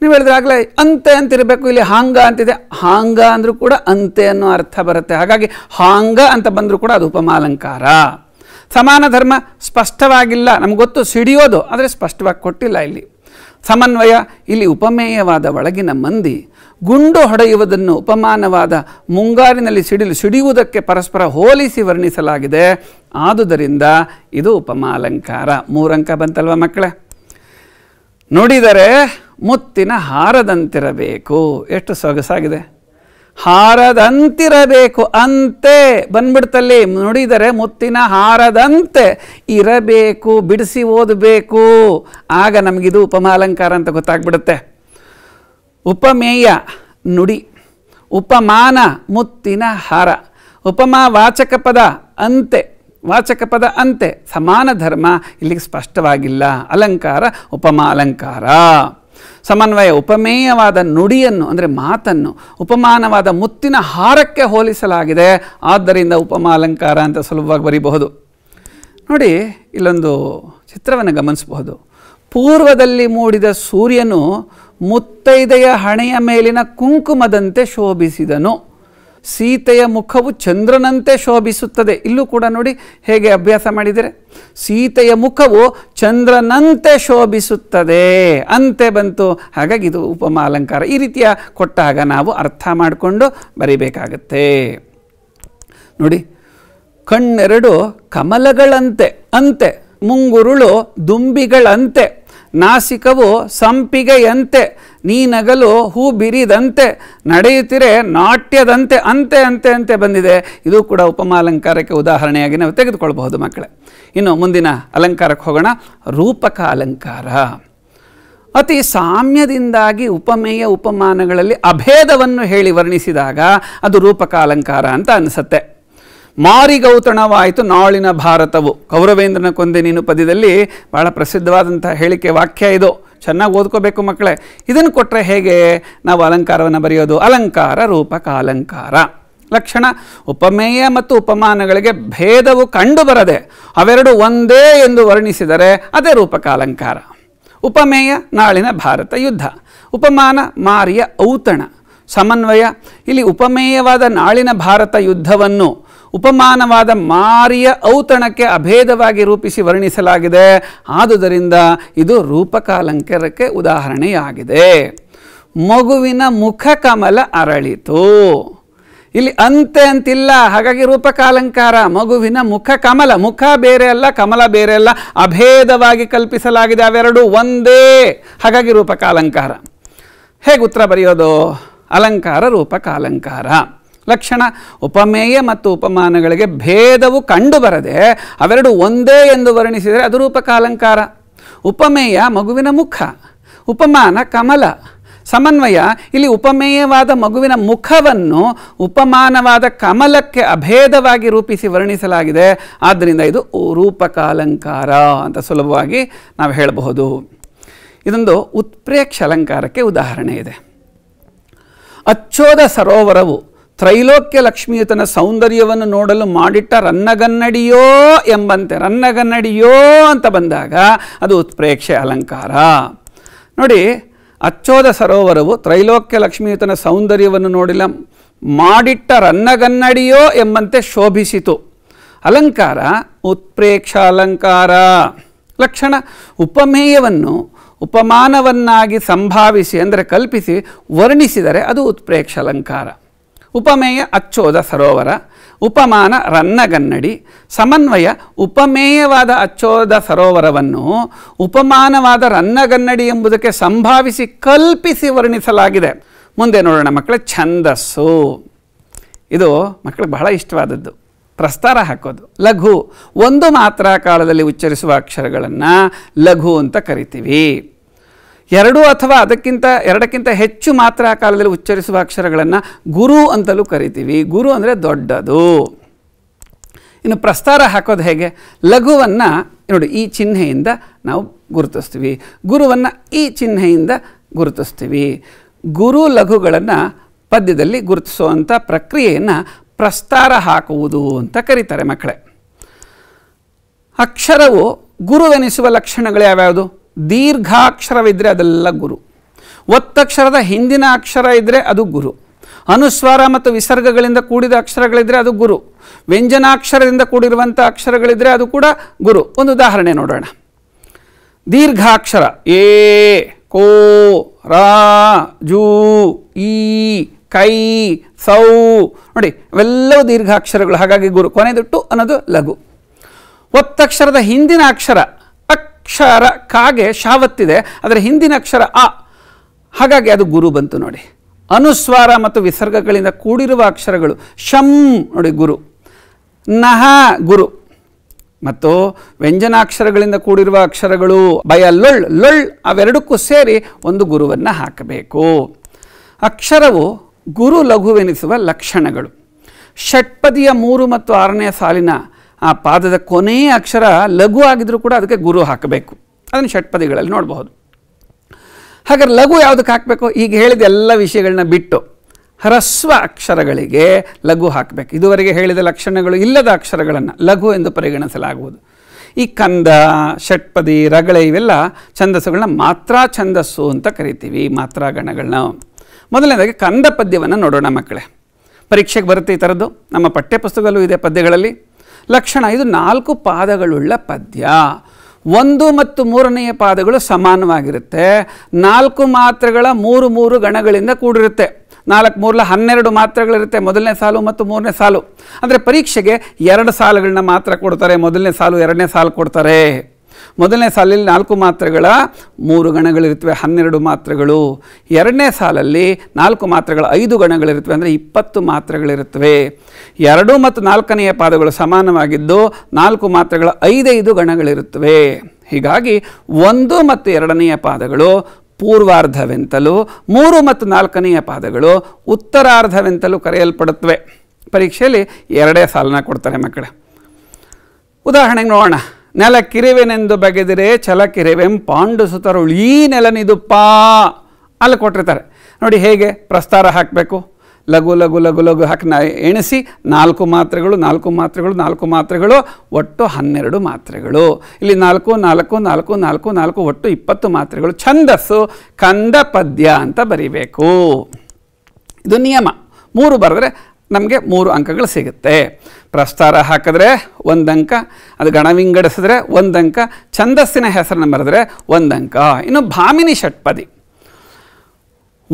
ನೀವು ಹೇಳಿದ್ರಾಗಲೇ ಅಂತೆ ಅಂತಿರಬೇಕು ಇಲ್ಲಿ ಹಾಂಗ ಅಂತಿದೆ ಹಾಂಗ ಅಂದರೂ ಕೂಡ ಅಂತೆ ಅನ್ನೋ ಅರ್ಥ ಬರುತ್ತೆ ಹಾಗಾಗಿ ಹಾಂಗ ಅಂತ ಬಂದರೂ ಕೂಡ ಅದು ಉಪಮಾಲಂಕಾರ ಸಮಾನ ಧರ್ಮ ಸ್ಪಷ್ಟವಾಗಿಲ್ಲ ನಮ್ಗೆ ಗೊತ್ತು ಸಿಡಿಯೋದು ಆದರೆ ಸ್ಪಷ್ಟವಾಗಿ ಕೊಟ್ಟಿಲ್ಲ ಇಲ್ಲಿ ಸಮನ್ವಯ ಇಲ್ಲಿ ಉಪಮೇಯವಾದ ಒಳಗಿನ ಮಂದಿ ಗುಂಡು ಹೊಡೆಯುವುದನ್ನು ಉಪಮಾನವಾದ ಮುಂಗಾರಿನಲ್ಲಿ ಸಿಡಿಲು ಸಿಡಿಯುವುದಕ್ಕೆ ಪರಸ್ಪರ ಹೋಲಿಸಿ ವರ್ಣಿಸಲಾಗಿದೆ ಆದುದರಿಂದ ಇದು ಉಪಮಾಲಂಕಾರ ಮೂರಂಕ ಬಂತಲ್ವ ಮಕ್ಕಳೇ ನೋಡಿದರೆ ಮುತ್ತಿನ ಹಾರದಂತಿರಬೇಕು ಎಷ್ಟು ಸೊಗಸಾಗಿದೆ ಹಾರದಂತಿರಬೇಕು ಅಂತೆ ಬಂದ್ಬಿಡ್ತಲ್ಲಿ ನುಡಿದರೆ ಮುತ್ತಿನ ಹಾರದಂತೆ ಇರಬೇಕು ಬಿಡಿಸಿ ಓದಬೇಕು ಆಗ ನಮಗಿದು ಉಪಮಾಲಂಕಾರ ಅಂತ ಗೊತ್ತಾಗ್ಬಿಡುತ್ತೆ ಉಪಮೇಯ ನುಡಿ ಉಪಮಾನ ಮುತ್ತಿನ ಹಾರ ಉಪಮಾ ವಾಚಕ ಪದ ಅಂತೆ ವಾಚಕ ಪದ ಅಂತೆ ಸಮಾನ ಧರ್ಮ ಇಲ್ಲಿಗೆ ಸ್ಪಷ್ಟವಾಗಿಲ್ಲ ಅಲಂಕಾರ ಉಪಮಾಲಂಕಾರ ಸಮನ್ವಯ ಉಪಮೇಯವಾದ ನುಡಿಯನ್ನು ಅಂದರೆ ಮಾತನ್ನು ಉಪಮಾನವಾದ ಮುತ್ತಿನ ಹಾರಕ್ಕೆ ಹೋಲಿಸಲಾಗಿದೆ ಆದ್ದರಿಂದ ಅಲಂಕಾರ ಅಂತ ಸುಲಭವಾಗಿ ಬರೀಬಹುದು ನೋಡಿ ಇಲ್ಲೊಂದು ಚಿತ್ರವನ್ನು ಗಮನಿಸಬಹುದು ಪೂರ್ವದಲ್ಲಿ ಮೂಡಿದ ಸೂರ್ಯನು ಮುತ್ತೈದೆಯ ಹಣೆಯ ಮೇಲಿನ ಕುಂಕುಮದಂತೆ ಶೋಭಿಸಿದನು ಸೀತೆಯ ಮುಖವು ಚಂದ್ರನಂತೆ ಶೋಭಿಸುತ್ತದೆ ಇಲ್ಲೂ ಕೂಡ ನೋಡಿ ಹೇಗೆ ಅಭ್ಯಾಸ ಮಾಡಿದರೆ ಸೀತೆಯ ಮುಖವು ಚಂದ್ರನಂತೆ ಶೋಭಿಸುತ್ತದೆ ಅಂತೆ ಬಂತು ಹಾಗಾಗಿ ಇದು ಉಪಮ ಅಲಂಕಾರ ಈ ರೀತಿಯ ಕೊಟ್ಟಾಗ ನಾವು ಅರ್ಥ ಮಾಡಿಕೊಂಡು ಬರಿಬೇಕಾಗತ್ತೆ ನೋಡಿ ಕಣ್ಣೆರಡು ಕಮಲಗಳಂತೆ ಅಂತೆ ಮುಂಗುರುಳು ದುಂಬಿಗಳಂತೆ ನಾಸಿಕವು ಸಂಪಿಗೆಯಂತೆ ನೀನಗಲು ಹೂ ಬಿರಿದಂತೆ ನಡೆಯುತ್ತಿರೆ ನಾಟ್ಯದಂತೆ ಅಂತೆ ಅಂತೆ ಅಂತೆ ಬಂದಿದೆ ಇದು ಕೂಡ ಉಪಮಾಲಂಕಾರಕ್ಕೆ ಉದಾಹರಣೆಯಾಗಿ ನಾವು ತೆಗೆದುಕೊಳ್ಬಹುದು ಮಕ್ಕಳೇ ಇನ್ನು ಮುಂದಿನ ಅಲಂಕಾರಕ್ಕೆ ಹೋಗೋಣ ರೂಪಕ ಅಲಂಕಾರ ಅತಿ ಸಾಮ್ಯದಿಂದಾಗಿ ಉಪಮೇಯ ಉಪಮಾನಗಳಲ್ಲಿ ಅಭೇದವನ್ನು ಹೇಳಿ ವರ್ಣಿಸಿದಾಗ ಅದು ರೂಪಕ ಅಲಂಕಾರ ಅಂತ ಅನಿಸುತ್ತೆ ಮಾರಿಗೌತಣವಾಯಿತು ನಾಳಿನ ಭಾರತವು ಕೌರವೇಂದ್ರನ ಕೊಂದೆ ನೀನು ಪದ್ಯದಲ್ಲಿ ಬಹಳ ಪ್ರಸಿದ್ಧವಾದಂತಹ ಹೇಳಿಕೆ ವಾಕ್ಯ ಇದು ಚೆನ್ನಾಗಿ ಓದ್ಕೋಬೇಕು ಮಕ್ಕಳೇ ಇದನ್ನು ಕೊಟ್ಟರೆ ಹೇಗೆ ನಾವು ಅಲಂಕಾರವನ್ನು ಬರೆಯೋದು ಅಲಂಕಾರ ರೂಪಕ ಅಲಂಕಾರ ಲಕ್ಷಣ ಉಪಮೇಯ ಮತ್ತು ಉಪಮಾನಗಳಿಗೆ ಭೇದವು ಕಂಡುಬರದೆ ಅವೆರಡು ಒಂದೇ ಎಂದು ವರ್ಣಿಸಿದರೆ ಅದೇ ರೂಪಕ ಅಲಂಕಾರ ಉಪಮೇಯ ನಾಳಿನ ಭಾರತ ಯುದ್ಧ ಉಪಮಾನ ಮಾರಿಯ ಔತಣ ಸಮನ್ವಯ ಇಲ್ಲಿ ಉಪಮೇಯವಾದ ನಾಳಿನ ಭಾರತ ಯುದ್ಧವನ್ನು ಉಪಮಾನವಾದ ಮಾರಿಯ ಔತಣಕ್ಕೆ ಅಭೇದವಾಗಿ ರೂಪಿಸಿ ವರ್ಣಿಸಲಾಗಿದೆ ಆದುದರಿಂದ ಇದು ರೂಪಕಾಲಂಕಾರಕ್ಕೆ ಉದಾಹರಣೆಯಾಗಿದೆ ಮಗುವಿನ ಮುಖ ಕಮಲ ಅರಳಿತು ಇಲ್ಲಿ ಅಂತೆ ಅಂತಿಲ್ಲ ಹಾಗಾಗಿ ರೂಪಕಾಲಂಕಾರ ಮಗುವಿನ ಮುಖ ಕಮಲ ಮುಖ ಬೇರೆ ಅಲ್ಲ ಕಮಲ ಬೇರೆ ಅಲ್ಲ ಅಭೇದವಾಗಿ ಕಲ್ಪಿಸಲಾಗಿದೆ ಅವೆರಡು ಒಂದೇ ಹಾಗಾಗಿ ರೂಪಕಾಲಂಕಾರ ಹೇಗೆ ಉತ್ತರ ಬರೆಯೋದು ಅಲಂಕಾರ ರೂಪಕಾಲಂಕಾರ ಲಕ್ಷಣ ಉಪಮೇಯ ಮತ್ತು ಉಪಮಾನಗಳಿಗೆ ಭೇದವು ಕಂಡುಬರದೆ ಅವೆರಡು ಒಂದೇ ಎಂದು ವರ್ಣಿಸಿದರೆ ಅದು ರೂಪಕಾಲಂಕಾರ ಉಪಮೇಯ ಮಗುವಿನ ಮುಖ ಉಪಮಾನ ಕಮಲ ಸಮನ್ವಯ ಇಲ್ಲಿ ಉಪಮೇಯವಾದ ಮಗುವಿನ ಮುಖವನ್ನು ಉಪಮಾನವಾದ ಕಮಲಕ್ಕೆ ಅಭೇದವಾಗಿ ರೂಪಿಸಿ ವರ್ಣಿಸಲಾಗಿದೆ ಆದ್ದರಿಂದ ಇದು ರೂಪಕಾಲಂಕಾರ ಅಂತ ಸುಲಭವಾಗಿ ನಾವು ಹೇಳಬಹುದು ಇದೊಂದು ಉತ್ಪ್ರೇಕ್ಷ ಅಲಂಕಾರಕ್ಕೆ ಉದಾಹರಣೆ ಇದೆ ಅಚ್ಚೋದ ಸರೋವರವು ತ್ರೈಲೋಕ್ಯ ಲಕ್ಷ್ಮೀಯುತನ ಸೌಂದರ್ಯವನ್ನು ನೋಡಲು ಮಾಡಿಟ್ಟ ರನ್ನಗನ್ನಡಿಯೋ ಎಂಬಂತೆ ರನ್ನಗನ್ನಡಿಯೋ ಅಂತ ಬಂದಾಗ ಅದು ಉತ್ಪ್ರೇಕ್ಷೆ ಅಲಂಕಾರ ನೋಡಿ ಅಚ್ಚೋದ ಸರೋವರವು ತ್ರೈಲೋಕ್ಯ ಲಕ್ಷ್ಮೀಯುತನ ಸೌಂದರ್ಯವನ್ನು ನೋಡಿಲ್ಲ ಮಾಡಿಟ್ಟ ರನ್ನಗನ್ನಡಿಯೋ ಎಂಬಂತೆ ಶೋಭಿಸಿತು ಅಲಂಕಾರ ಉತ್ಪ್ರೇಕ್ಷ ಅಲಂಕಾರ ಲಕ್ಷಣ ಉಪಮೇಯವನ್ನು ಉಪಮಾನವನ್ನಾಗಿ ಸಂಭಾವಿಸಿ ಅಂದರೆ ಕಲ್ಪಿಸಿ ವರ್ಣಿಸಿದರೆ ಅದು ಉತ್ಪ್ರೇಕ್ಷ ಅಲಂಕಾರ ಉಪಮೇಯ ಅಚ್ಚೋದ ಸರೋವರ ಉಪಮಾನ ರನ್ನಗನ್ನಡಿ ಸಮನ್ವಯ ಉಪಮೇಯವಾದ ಅಚ್ಚೋದ ಸರೋವರವನ್ನು ಉಪಮಾನವಾದ ರನ್ನಗನ್ನಡಿ ಎಂಬುದಕ್ಕೆ ಸಂಭಾವಿಸಿ ಕಲ್ಪಿಸಿ ವರ್ಣಿಸಲಾಗಿದೆ ಮುಂದೆ ನೋಡೋಣ ಮಕ್ಕಳ ಛಂದಸ್ಸು ಇದು ಮಕ್ಕಳಿಗೆ ಬಹಳ ಇಷ್ಟವಾದದ್ದು ಪ್ರಸ್ತಾರ ಹಾಕೋದು ಲಘು ಒಂದು ಮಾತ್ರ ಕಾಲದಲ್ಲಿ ಉಚ್ಚರಿಸುವ ಅಕ್ಷರಗಳನ್ನು ಲಘು ಅಂತ ಕರಿತೀವಿ ಎರಡು ಅಥವಾ ಅದಕ್ಕಿಂತ ಎರಡಕ್ಕಿಂತ ಹೆಚ್ಚು ಮಾತ್ರ ಆ ಕಾಲದಲ್ಲಿ ಉಚ್ಚರಿಸುವ ಅಕ್ಷರಗಳನ್ನು ಗುರು ಅಂತಲೂ ಕರಿತೀವಿ ಗುರು ಅಂದರೆ ದೊಡ್ಡದು ಇನ್ನು ಪ್ರಸ್ತಾರ ಹಾಕೋದು ಹೇಗೆ ಲಘುವನ್ನು ನೋಡಿ ಈ ಚಿಹ್ನೆಯಿಂದ ನಾವು ಗುರುತಿಸ್ತೀವಿ ಗುರುವನ್ನು ಈ ಚಿಹ್ನೆಯಿಂದ ಗುರುತಿಸ್ತೀವಿ ಗುರು ಲಘುಗಳನ್ನು ಪದ್ಯದಲ್ಲಿ ಗುರುತಿಸುವಂಥ ಪ್ರಕ್ರಿಯೆಯನ್ನು ಪ್ರಸ್ತಾರ ಹಾಕುವುದು ಅಂತ ಕರೀತಾರೆ ಮಕ್ಕಳೇ ಅಕ್ಷರವು ಗುರುವೆನಿಸುವ ಲಕ್ಷಣಗಳು ಯಾವ್ಯಾವುದು ದೀರ್ಘಾಕ್ಷರವಿದ್ದರೆ ಅದೆಲ್ಲ ಗುರು ಒತ್ತಕ್ಷರದ ಹಿಂದಿನ ಅಕ್ಷರ ಇದ್ದರೆ ಅದು ಗುರು ಅನುಸ್ವಾರ ಮತ್ತು ವಿಸರ್ಗಗಳಿಂದ ಕೂಡಿದ ಅಕ್ಷರಗಳಿದ್ದರೆ ಅದು ಗುರು ವ್ಯಂಜನಾಕ್ಷರದಿಂದ ಕೂಡಿರುವಂಥ ಅಕ್ಷರಗಳಿದ್ದರೆ ಅದು ಕೂಡ ಗುರು ಒಂದು ಉದಾಹರಣೆ ನೋಡೋಣ ದೀರ್ಘಾಕ್ಷರ ಏ ಕೋ ರಾ ಜೂ ಈ ಕೈ ಸೌ ನೋಡಿ ಇವೆಲ್ಲವೂ ದೀರ್ಘಾಕ್ಷರಗಳು ಹಾಗಾಗಿ ಗುರು ಕೊನೆದಿಟ್ಟು ಅನ್ನೋದು ಲಘು ಒತ್ತಕ್ಷರದ ಹಿಂದಿನ ಅಕ್ಷರ ಅಕ್ಷರ ಕಾಗೆ ಶಾವತ್ತಿದೆ ಅದರ ಹಿಂದಿನ ಅಕ್ಷರ ಅ ಹಾಗಾಗಿ ಅದು ಗುರು ಬಂತು ನೋಡಿ ಅನುಸ್ವಾರ ಮತ್ತು ವಿಸರ್ಗಗಳಿಂದ ಕೂಡಿರುವ ಅಕ್ಷರಗಳು ಶಂ ನೋಡಿ ಗುರು ನಹ ಗುರು ಮತ್ತು ವ್ಯಂಜನಾಕ್ಷರಗಳಿಂದ ಕೂಡಿರುವ ಅಕ್ಷರಗಳು ಬಯ ಲೊಳ್ ಲೊಳ್ ಅವೆರಡಕ್ಕೂ ಸೇರಿ ಒಂದು ಗುರುವನ್ನು ಹಾಕಬೇಕು ಅಕ್ಷರವು ಗುರು ಲಘುವೆನಿಸುವ ಲಕ್ಷಣಗಳು ಷಟ್ಪದಿಯ ಮೂರು ಮತ್ತು ಆರನೆಯ ಸಾಲಿನ ಆ ಪಾದದ ಕೊನೆಯ ಅಕ್ಷರ ಲಘು ಆಗಿದ್ರೂ ಕೂಡ ಅದಕ್ಕೆ ಗುರು ಹಾಕಬೇಕು ಅದನ್ನು ಷಟ್ಪದಿಗಳಲ್ಲಿ ನೋಡಬಹುದು ಹಾಗಾದ್ರೆ ಲಘು ಯಾವುದಕ್ಕೆ ಹಾಕಬೇಕು ಈಗ ಹೇಳಿದ ಎಲ್ಲ ವಿಷಯಗಳನ್ನ ಬಿಟ್ಟು ಹರಸ್ವ ಅಕ್ಷರಗಳಿಗೆ ಲಘು ಹಾಕಬೇಕು ಇದುವರೆಗೆ ಹೇಳಿದ ಲಕ್ಷಣಗಳು ಇಲ್ಲದ ಅಕ್ಷರಗಳನ್ನು ಲಘು ಎಂದು ಪರಿಗಣಿಸಲಾಗುವುದು ಈ ಕಂದ ಷಟ್ಪದಿ ರಗಳೆ ಇವೆಲ್ಲ ಛಂದಸ್ಸುಗಳನ್ನ ಮಾತ್ರ ಛಂದಸ್ಸು ಅಂತ ಕರಿತೀವಿ ಮಾತ್ರ ಗಣಗಳನ್ನ ಮೊದಲನೇದಾಗಿ ಕಂದ ಪದ್ಯವನ್ನು ನೋಡೋಣ ಮಕ್ಕಳೇ ಪರೀಕ್ಷೆಗೆ ಬರುತ್ತೆ ಈ ಥರದ್ದು ನಮ್ಮ ಪಠ್ಯಪುಸ್ತಕದಲ್ಲೂ ಇದೆ ಪದ್ಯಗಳಲ್ಲಿ ಲಕ್ಷಣ ಇದು ನಾಲ್ಕು ಪಾದಗಳುಳ್ಳ ಪದ್ಯ ಒಂದು ಮತ್ತು ಮೂರನೆಯ ಪಾದಗಳು ಸಮಾನವಾಗಿರುತ್ತೆ ನಾಲ್ಕು ಮಾತ್ರೆಗಳ ಮೂರು ಮೂರು ಗಣಗಳಿಂದ ಕೂಡಿರುತ್ತೆ ನಾಲ್ಕು ಮೂರಲ ಹನ್ನೆರಡು ಮಾತ್ರೆಗಳಿರುತ್ತೆ ಮೊದಲನೇ ಸಾಲು ಮತ್ತು ಮೂರನೇ ಸಾಲು ಅಂದರೆ ಪರೀಕ್ಷೆಗೆ ಎರಡು ಸಾಲುಗಳನ್ನ ಮಾತ್ರ ಕೊಡ್ತಾರೆ ಮೊದಲನೇ ಸಾಲು ಎರಡನೇ ಸಾಲು ಕೊಡ್ತಾರೆ ಮೊದಲನೇ ಸಾಲಲ್ಲಿ ನಾಲ್ಕು ಮಾತ್ರೆಗಳ ಮೂರು ಗಣಗಳಿರುತ್ತವೆ ಹನ್ನೆರಡು ಮಾತ್ರೆಗಳು ಎರಡನೇ ಸಾಲಲ್ಲಿ ನಾಲ್ಕು ಮಾತ್ರೆಗಳ ಐದು ಗಣಗಳಿರುತ್ತವೆ ಅಂದರೆ ಇಪ್ಪತ್ತು ಮಾತ್ರೆಗಳಿರುತ್ತವೆ ಎರಡು ಮತ್ತು ನಾಲ್ಕನೆಯ ಪಾದಗಳು ಸಮಾನವಾಗಿದ್ದು ನಾಲ್ಕು ಮಾತ್ರೆಗಳ ಐದೈದು ಗಣಗಳಿರುತ್ತವೆ ಹೀಗಾಗಿ ಒಂದು ಮತ್ತು ಎರಡನೆಯ ಪಾದಗಳು ಪೂರ್ವಾರ್ಧವೆಂತಲೂ ಮೂರು ಮತ್ತು ನಾಲ್ಕನೆಯ ಪಾದಗಳು ಉತ್ತರಾರ್ಧವೆಂತಲೂ ಕರೆಯಲ್ಪಡುತ್ತವೆ ಪರೀಕ್ಷೆಯಲ್ಲಿ ಎರಡೇ ಸಾಲನ ಕೊಡ್ತಾರೆ ಮಕ್ಕಳ ಉದಾಹರಣೆಗೆ ನೋಡೋಣ ನೆಲಕ್ಕಿರಿವೆನೆಂದು ಬಗೆದಿರೆ ಕಿರಿವೆಂ ಪಾಂಡು ಸುತರುಳು ಈ ನೆಲನಿದುಪ್ಪ ಅಲ್ಲಿ ಕೊಟ್ಟಿರ್ತಾರೆ ನೋಡಿ ಹೇಗೆ ಪ್ರಸ್ತಾರ ಹಾಕಬೇಕು ಲಘು ಲಘು ಲಘು ಲಘು ಹಾಕಿ ಎಣಿಸಿ ನಾಲ್ಕು ಮಾತ್ರೆಗಳು ನಾಲ್ಕು ಮಾತ್ರೆಗಳು ನಾಲ್ಕು ಮಾತ್ರೆಗಳು ಒಟ್ಟು ಹನ್ನೆರಡು ಮಾತ್ರೆಗಳು ಇಲ್ಲಿ ನಾಲ್ಕು ನಾಲ್ಕು ನಾಲ್ಕು ನಾಲ್ಕು ನಾಲ್ಕು ಒಟ್ಟು ಇಪ್ಪತ್ತು ಮಾತ್ರೆಗಳು ಛಂದಸ್ಸು ಕಂದ ಪದ್ಯ ಅಂತ ಬರಿಬೇಕು ಇದು ನಿಯಮ ಮೂರು ಬರೆದ್ರೆ ನಮಗೆ ಮೂರು ಅಂಕಗಳು ಸಿಗುತ್ತೆ ಪ್ರಸ್ತಾರ ಹಾಕಿದ್ರೆ ಒಂದು ಅಂಕ ಅದು ಗಣವಿಂಗಡಿಸಿದ್ರೆ ಒಂದು ಅಂಕ ಛಂದಸ್ಸಿನ ಹೆಸರನ್ನು ಬರೆದ್ರೆ ಒಂದು ಅಂಕ ಇನ್ನು ಭಾಮಿನಿ ಷಟ್ಪದಿ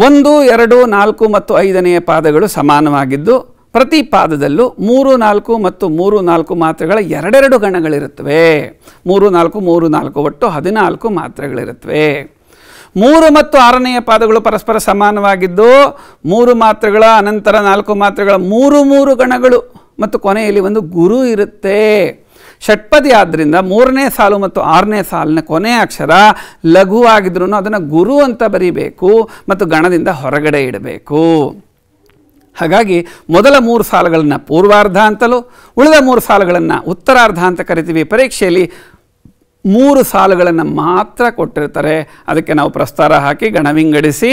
ಒಂದು ಎರಡು ನಾಲ್ಕು ಮತ್ತು ಐದನೆಯ ಪಾದಗಳು ಸಮಾನವಾಗಿದ್ದು ಪ್ರತಿ ಪಾದದಲ್ಲೂ ಮೂರು ನಾಲ್ಕು ಮತ್ತು ಮೂರು ನಾಲ್ಕು ಮಾತ್ರೆಗಳ ಎರಡೆರಡು ಗಣಗಳಿರುತ್ತವೆ ಮೂರು ನಾಲ್ಕು ಮೂರು ನಾಲ್ಕು ಒಟ್ಟು ಹದಿನಾಲ್ಕು ಮಾತ್ರೆಗಳಿರುತ್ತವೆ ಮೂರು ಮತ್ತು ಆರನೆಯ ಪಾದಗಳು ಪರಸ್ಪರ ಸಮಾನವಾಗಿದ್ದು ಮೂರು ಮಾತ್ರೆಗಳ ಅನಂತರ ನಾಲ್ಕು ಮಾತ್ರೆಗಳ ಮೂರು ಮೂರು ಗಣಗಳು ಮತ್ತು ಕೊನೆಯಲ್ಲಿ ಒಂದು ಗುರು ಇರುತ್ತೆ ಷಟ್ಪದಿ ಆದ್ದರಿಂದ ಮೂರನೇ ಸಾಲು ಮತ್ತು ಆರನೇ ಸಾಲಿನ ಕೊನೆಯ ಅಕ್ಷರ ಲಘುವಾಗಿದ್ರೂ ಅದನ್ನು ಗುರು ಅಂತ ಬರೀಬೇಕು ಮತ್ತು ಗಣದಿಂದ ಹೊರಗಡೆ ಇಡಬೇಕು ಹಾಗಾಗಿ ಮೊದಲ ಮೂರು ಸಾಲುಗಳನ್ನು ಪೂರ್ವಾರ್ಧ ಅಂತಲೂ ಉಳಿದ ಮೂರು ಸಾಲುಗಳನ್ನು ಉತ್ತರಾರ್ಧ ಅಂತ ಕರಿತೀವಿ ಪರೀಕ್ಷೆಯಲ್ಲಿ ಮೂರು ಸಾಲುಗಳನ್ನು ಮಾತ್ರ ಕೊಟ್ಟಿರ್ತಾರೆ ಅದಕ್ಕೆ ನಾವು ಪ್ರಸ್ತಾರ ಹಾಕಿ ಗಣವಿಂಗಡಿಸಿ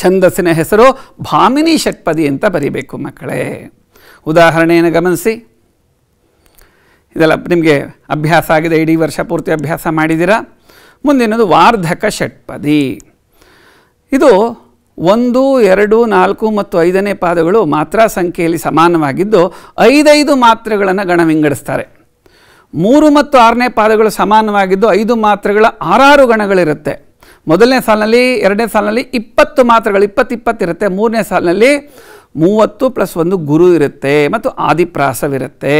ಛಂದಸ್ಸಿನ ಹೆಸರು ಭಾಮಿನಿ ಷಟ್ಪದಿ ಅಂತ ಬರೀಬೇಕು ಮಕ್ಕಳೇ ಉದಾಹರಣೆಯನ್ನು ಗಮನಿಸಿ ಇದೆಲ್ಲ ನಿಮಗೆ ಅಭ್ಯಾಸ ಆಗಿದೆ ಇಡೀ ವರ್ಷ ಪೂರ್ತಿ ಅಭ್ಯಾಸ ಮಾಡಿದ್ದೀರಾ ಮುಂದಿನದು ವಾರ್ಧಕ ಷಟ್ಪದಿ ಇದು ಒಂದು ಎರಡು ನಾಲ್ಕು ಮತ್ತು ಐದನೇ ಪಾದಗಳು ಮಾತ್ರ ಸಂಖ್ಯೆಯಲ್ಲಿ ಸಮಾನವಾಗಿದ್ದು ಐದೈದು ಮಾತ್ರೆಗಳನ್ನು ಗಣವಿಂಗಡಿಸ್ತಾರೆ ಮೂರು ಮತ್ತು ಆರನೇ ಪಾದಗಳು ಸಮಾನವಾಗಿದ್ದು ಐದು ಮಾತ್ರೆಗಳ ಆರಾರು ಗಣಗಳಿರುತ್ತೆ ಮೊದಲನೇ ಸಾಲಿನಲ್ಲಿ ಎರಡನೇ ಸಾಲಿನಲ್ಲಿ ಇಪ್ಪತ್ತು ಮಾತ್ರೆಗಳು ಇಪ್ಪತ್ತು ಇಪ್ಪತ್ತಿರುತ್ತೆ ಮೂರನೇ ಸಾಲಿನಲ್ಲಿ ಮೂವತ್ತು ಪ್ಲಸ್ ಒಂದು ಗುರು ಇರುತ್ತೆ ಮತ್ತು ಆದಿಪ್ರಾಸವಿರುತ್ತೆ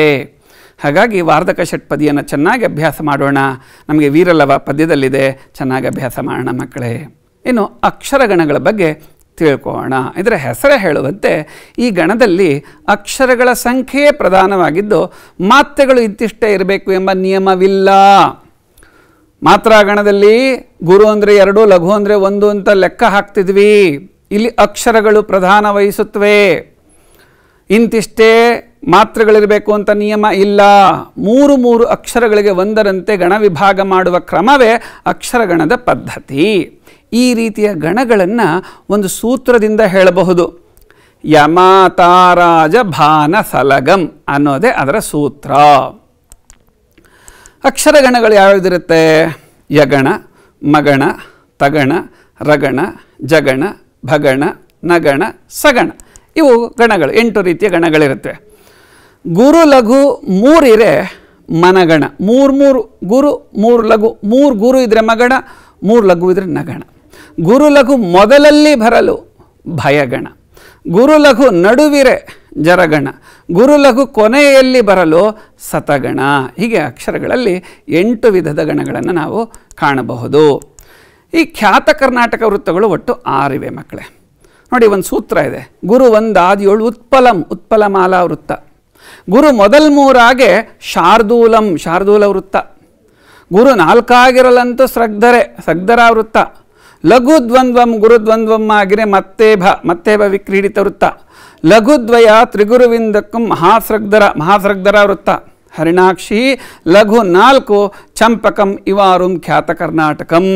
ಹಾಗಾಗಿ ವಾರ್ಧಕ ಷಟ್ಪದಿಯನ್ನು ಚೆನ್ನಾಗಿ ಅಭ್ಯಾಸ ಮಾಡೋಣ ನಮಗೆ ವೀರಲವ ಪದ್ಯದಲ್ಲಿದೆ ಚೆನ್ನಾಗಿ ಅಭ್ಯಾಸ ಮಾಡೋಣ ಮಕ್ಕಳೇ ಇನ್ನು ಅಕ್ಷರಗಣಗಳ ಬಗ್ಗೆ ತಿಳ್ಕೋಣ ಇದರ ಹೆಸರು ಹೇಳುವಂತೆ ಈ ಗಣದಲ್ಲಿ ಅಕ್ಷರಗಳ ಸಂಖ್ಯೆಯೇ ಪ್ರಧಾನವಾಗಿದ್ದು ಮಾತ್ರೆಗಳು ಇಂತಿಷ್ಟೇ ಇರಬೇಕು ಎಂಬ ನಿಯಮವಿಲ್ಲ ಮಾತ್ರ ಗಣದಲ್ಲಿ ಗುರು ಅಂದರೆ ಎರಡು ಲಘು ಅಂದರೆ ಒಂದು ಅಂತ ಲೆಕ್ಕ ಹಾಕ್ತಿದ್ವಿ ಇಲ್ಲಿ ಅಕ್ಷರಗಳು ಪ್ರಧಾನ ವಹಿಸುತ್ತವೆ ಇಂತಿಷ್ಟೇ ಮಾತ್ರೆಗಳಿರಬೇಕು ಅಂತ ನಿಯಮ ಇಲ್ಲ ಮೂರು ಮೂರು ಅಕ್ಷರಗಳಿಗೆ ಒಂದರಂತೆ ಗಣ ವಿಭಾಗ ಮಾಡುವ ಕ್ರಮವೇ ಅಕ್ಷರಗಣದ ಪದ್ಧತಿ ಈ ರೀತಿಯ ಗಣಗಳನ್ನು ಒಂದು ಸೂತ್ರದಿಂದ ಹೇಳಬಹುದು ಯಮಾತಾರಾಜ ಭಾನ ಸಲಗಂ ಅನ್ನೋದೇ ಅದರ ಸೂತ್ರ ಅಕ್ಷರಗಣಗಳು ಯಾವುದಿರುತ್ತೆ ಯಗಣ ಮಗಣ ತಗಣ ರಗಣ ಜಗಣ ಭಗಣ ನಗಣ ಸಗಣ ಇವು ಗಣಗಳು ಎಂಟು ರೀತಿಯ ಗಣಗಳಿರುತ್ತವೆ ಗುರು ಲಘು ಮೂರಿರೆ ಮನಗಣ ಮೂರು ಮೂರು ಗುರು ಮೂರು ಲಘು ಮೂರು ಗುರು ಇದ್ದರೆ ಮಗಣ ಮೂರು ಲಘು ಇದ್ದರೆ ನಗಣ ಗುರುಲಘು ಮೊದಲಲ್ಲಿ ಬರಲು ಭಯಗಣ ಗುರುಲಘು ನಡುವಿರೆ ಜರಗಣ ಗುರುಲಘು ಕೊನೆಯಲ್ಲಿ ಬರಲು ಸತಗಣ ಹೀಗೆ ಅಕ್ಷರಗಳಲ್ಲಿ ಎಂಟು ವಿಧದ ಗಣಗಳನ್ನು ನಾವು ಕಾಣಬಹುದು ಈ ಖ್ಯಾತ ಕರ್ನಾಟಕ ವೃತ್ತಗಳು ಒಟ್ಟು ಆರಿವೆ ಮಕ್ಕಳೇ ನೋಡಿ ಒಂದು ಸೂತ್ರ ಇದೆ ಗುರು ಒಂದಾದ್ಯೋಳು ಉತ್ಪಲಂ ಉತ್ಪಲಮಾಲಾ ವೃತ್ತ ಗುರು ಮೊದಲ್ ಮೂರಾಗೆ ಶಾರ್ದೂಲಂ ಶಾರ್ದೂಲ ವೃತ್ತ ಗುರು ನಾಲ್ಕಾಗಿರಲಂತೂ ಸ್ರಗ್ಧರೆ ಸಗ್ಧರ ವೃತ್ತ ಲಘು ದ್ವಂದ್ವಂ ಗುರುದ್ವಂದ್ವಂ ಆಗಿರೆ ಮತ್ತೆ ಭ ಮತ್ತೆ ಭ ವಿಕ್ರೀಡಿತ ವೃತ್ತ ಲಘುದ್ವಯ ತ್ರಿಗುರುವಿಂದಕ್ಕೂ ಮಹಾಸ್ರಗ್ಧರ ಮಹಾಸೃಗ್ಧರ ವೃತ್ತ ಹರಿಣಾಕ್ಷಿ ಲಘು ನಾಲ್ಕು ಚಂಪಕಂ ಇವಾರುಂ ಖ್ಯಾತ ಕರ್ನಾಟಕಂ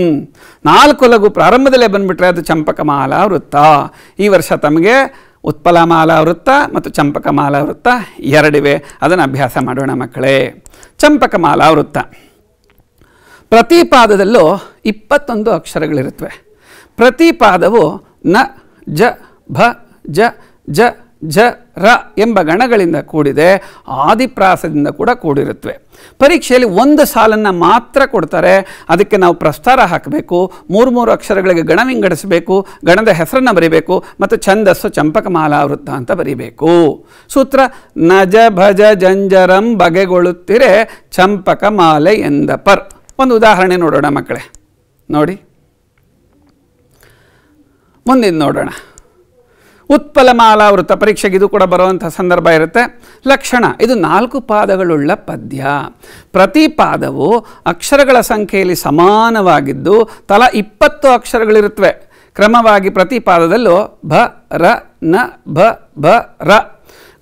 ನಾಲ್ಕು ಲಘು ಪ್ರಾರಂಭದಲ್ಲೇ ಬಂದುಬಿಟ್ರೆ ಅದು ಚಂಪಕಮಾಲಾ ವೃತ್ತ ಈ ವರ್ಷ ತಮಗೆ ಉತ್ಪಲಮಾಲಾ ವೃತ್ತ ಮತ್ತು ಚಂಪಕಮಾಲಾ ವೃತ್ತ ಎರಡಿವೆ ಅದನ್ನು ಅಭ್ಯಾಸ ಮಾಡೋಣ ಮಕ್ಕಳೇ ಚಂಪಕಮಾಲಾ ವೃತ್ತ ಪ್ರತಿ ಪಾದದಲ್ಲೂ ಇಪ್ಪತ್ತೊಂದು ಅಕ್ಷರಗಳಿರುತ್ತವೆ ಪ್ರತಿ ಪಾದವು ನ ಜ ಭ ಜ ಜ ಜ ರ ಎಂಬ ಗಣಗಳಿಂದ ಕೂಡಿದೆ ಆದಿಪ್ರಾಸದಿಂದ ಕೂಡ ಕೂಡಿರುತ್ತವೆ ಪರೀಕ್ಷೆಯಲ್ಲಿ ಒಂದು ಸಾಲನ್ನು ಮಾತ್ರ ಕೊಡ್ತಾರೆ ಅದಕ್ಕೆ ನಾವು ಪ್ರಸ್ತಾರ ಹಾಕಬೇಕು ಮೂರು ಮೂರು ಅಕ್ಷರಗಳಿಗೆ ಗಣ ವಿಂಗಡಿಸಬೇಕು ಗಣದ ಹೆಸರನ್ನು ಬರೀಬೇಕು ಮತ್ತು ಛಂದಸ್ಸು ಚಂಪಕಮಾಲಾ ವೃತ್ತ ಅಂತ ಬರೀಬೇಕು ಸೂತ್ರ ನಜ ಭಜ ಜಂಜರಂ ಬಗೆಗೊಳ್ಳುತ್ತಿರೇ ಚಂಪಕಮಾಲೆ ಎಂದ ಪರ್ ಒಂದು ಉದಾಹರಣೆ ನೋಡೋಣ ಮಕ್ಕಳೇ ನೋಡಿ ಮುಂದಿನ ನೋಡೋಣ ಉತ್ಪಲಮಾಲ ವೃತ್ತ ಪರೀಕ್ಷೆಗೆ ಇದು ಕೂಡ ಬರುವಂಥ ಸಂದರ್ಭ ಇರುತ್ತೆ ಲಕ್ಷಣ ಇದು ನಾಲ್ಕು ಪಾದಗಳುಳ್ಳ ಪದ್ಯ ಪ್ರತಿ ಪಾದವು ಅಕ್ಷರಗಳ ಸಂಖ್ಯೆಯಲ್ಲಿ ಸಮಾನವಾಗಿದ್ದು ತಲಾ ಇಪ್ಪತ್ತು ಅಕ್ಷರಗಳಿರುತ್ತವೆ ಕ್ರಮವಾಗಿ ಪ್ರತಿ ಪಾದದಲ್ಲೂ ಭ ರ ನ ಭ ಭ ರ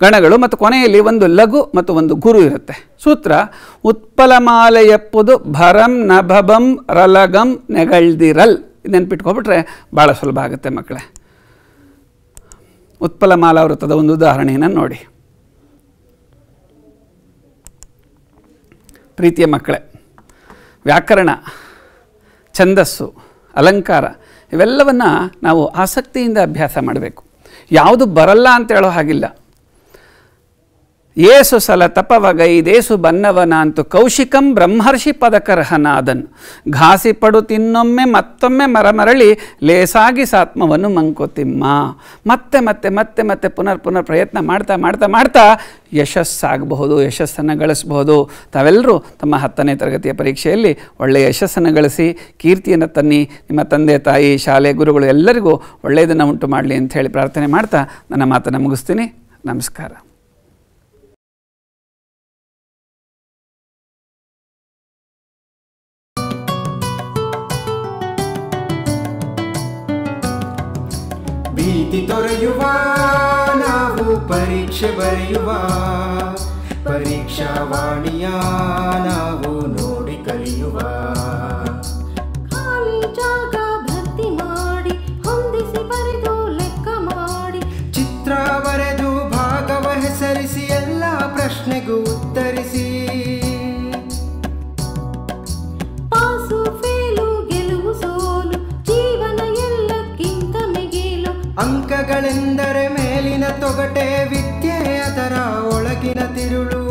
ಗಣಗಳು ಮತ್ತು ಕೊನೆಯಲ್ಲಿ ಒಂದು ಲಘು ಮತ್ತು ಒಂದು ಗುರು ಇರುತ್ತೆ ಸೂತ್ರ ಉತ್ಪಲಮಾಲೆಯಪ್ಪುದು ಭರಂ ನಭಬಂ ರಲಗಂ ನೆಗಳ್ದಿರಲ್ ನೆನ್ಪಿಟ್ಕೊಬಿಟ್ರೆ ಭಾಳ ಸುಲಭ ಆಗುತ್ತೆ ಮಕ್ಕಳೇ ಉತ್ಪಲಮಾಲ ವೃತ್ತದ ಒಂದು ಉದಾಹರಣೆಯನ್ನು ನೋಡಿ ಪ್ರೀತಿಯ ಮಕ್ಕಳೇ ವ್ಯಾಕರಣ ಛಂದಸ್ಸು ಅಲಂಕಾರ ಇವೆಲ್ಲವನ್ನು ನಾವು ಆಸಕ್ತಿಯಿಂದ ಅಭ್ಯಾಸ ಮಾಡಬೇಕು ಯಾವುದು ಬರಲ್ಲ ಅಂತ ಹೇಳೋ ಹಾಗಿಲ್ಲ ಏಸು ಸಲ ತಪವಗೈದೇಸು ಬನ್ನವನಾಂತು ಕೌಶಿಕಂ ಬ್ರಹ್ಮರ್ಷಿ ಪದಕರ್ಹನಾದನು ಘಾಸಿ ಪಡು ತಿನ್ನೊಮ್ಮೆ ಮತ್ತೊಮ್ಮೆ ಮರಮರಳಿ ಲೇಸಾಗಿ ಸಾತ್ಮವನ್ನು ಮಂಕೋತಿಮ್ಮ ಮತ್ತೆ ಮತ್ತೆ ಮತ್ತೆ ಮತ್ತೆ ಪುನರ್ ಪುನರ್ ಪ್ರಯತ್ನ ಮಾಡ್ತಾ ಮಾಡ್ತಾ ಮಾಡ್ತಾ ಯಶಸ್ಸಾಗಬಹುದು ಯಶಸ್ಸನ್ನು ಗಳಿಸ್ಬಹುದು ತಾವೆಲ್ಲರೂ ತಮ್ಮ ಹತ್ತನೇ ತರಗತಿಯ ಪರೀಕ್ಷೆಯಲ್ಲಿ ಒಳ್ಳೆಯ ಯಶಸ್ಸನ್ನು ಗಳಿಸಿ ಕೀರ್ತಿಯನ್ನು ತನ್ನಿ ನಿಮ್ಮ ತಂದೆ ತಾಯಿ ಶಾಲೆ ಗುರುಗಳು ಎಲ್ಲರಿಗೂ ಒಳ್ಳೆಯದನ್ನು ಉಂಟು ಮಾಡಲಿ ಅಂತ ಹೇಳಿ ಪ್ರಾರ್ಥನೆ ಮಾಡ್ತಾ ನನ್ನ ಮಾತನ್ನು ಮುಗಿಸ್ತೀನಿ ನಮಸ್ಕಾರ ಪರೀಕ್ಷೆ ಬರೆಯುವ ಪರೀಕ್ಷಾ ವಾಣಿಯ ನಾವು ನೋಡಿ ಕಲಿಯುವ ಖಾಲಿ ಜಾಗ ಭರ್ತಿ ಮಾಡಿ ಹೊಂದಿಸಿ ಬರೆದು ಲೆಕ್ಕ ಮಾಡಿ ಚಿತ್ರ ಬರೆದು ಭಾಗವ ಹೆಸರಿಸಿ ಎಲ್ಲ ಪ್ರಶ್ನೆಗೂ ಉತ್ತರಿಸಿ ಸೋಲು ಅಂಕಗಳೆಂದರೆ ಮೇಲಿನ ತೊಗಟೆ ತಿರುಳು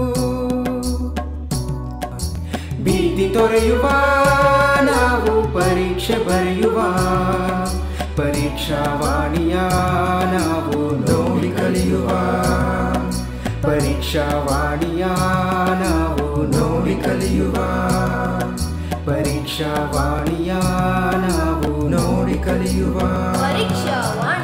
ಬೀದಿ ತೊರೆಯುವ ನಾವು ಪರೀಕ್ಷೆ ಬರೆಯುವ ಪರೀಕ್ಷಾ ವಾಣಿಯ ನಾವು ನೋಡಿ ಕಲಿಯುವ ಪರೀಕ್ಷಾ ವಾಣಿಯ ನಾವು ನೋಡಿ ಕಲಿಯುವ ಪರೀಕ್ಷಾ ವಾಣಿಯ ನಾವು ನೋಡಿ ಕಲಿಯುವ ಪರೀಕ್ಷಾ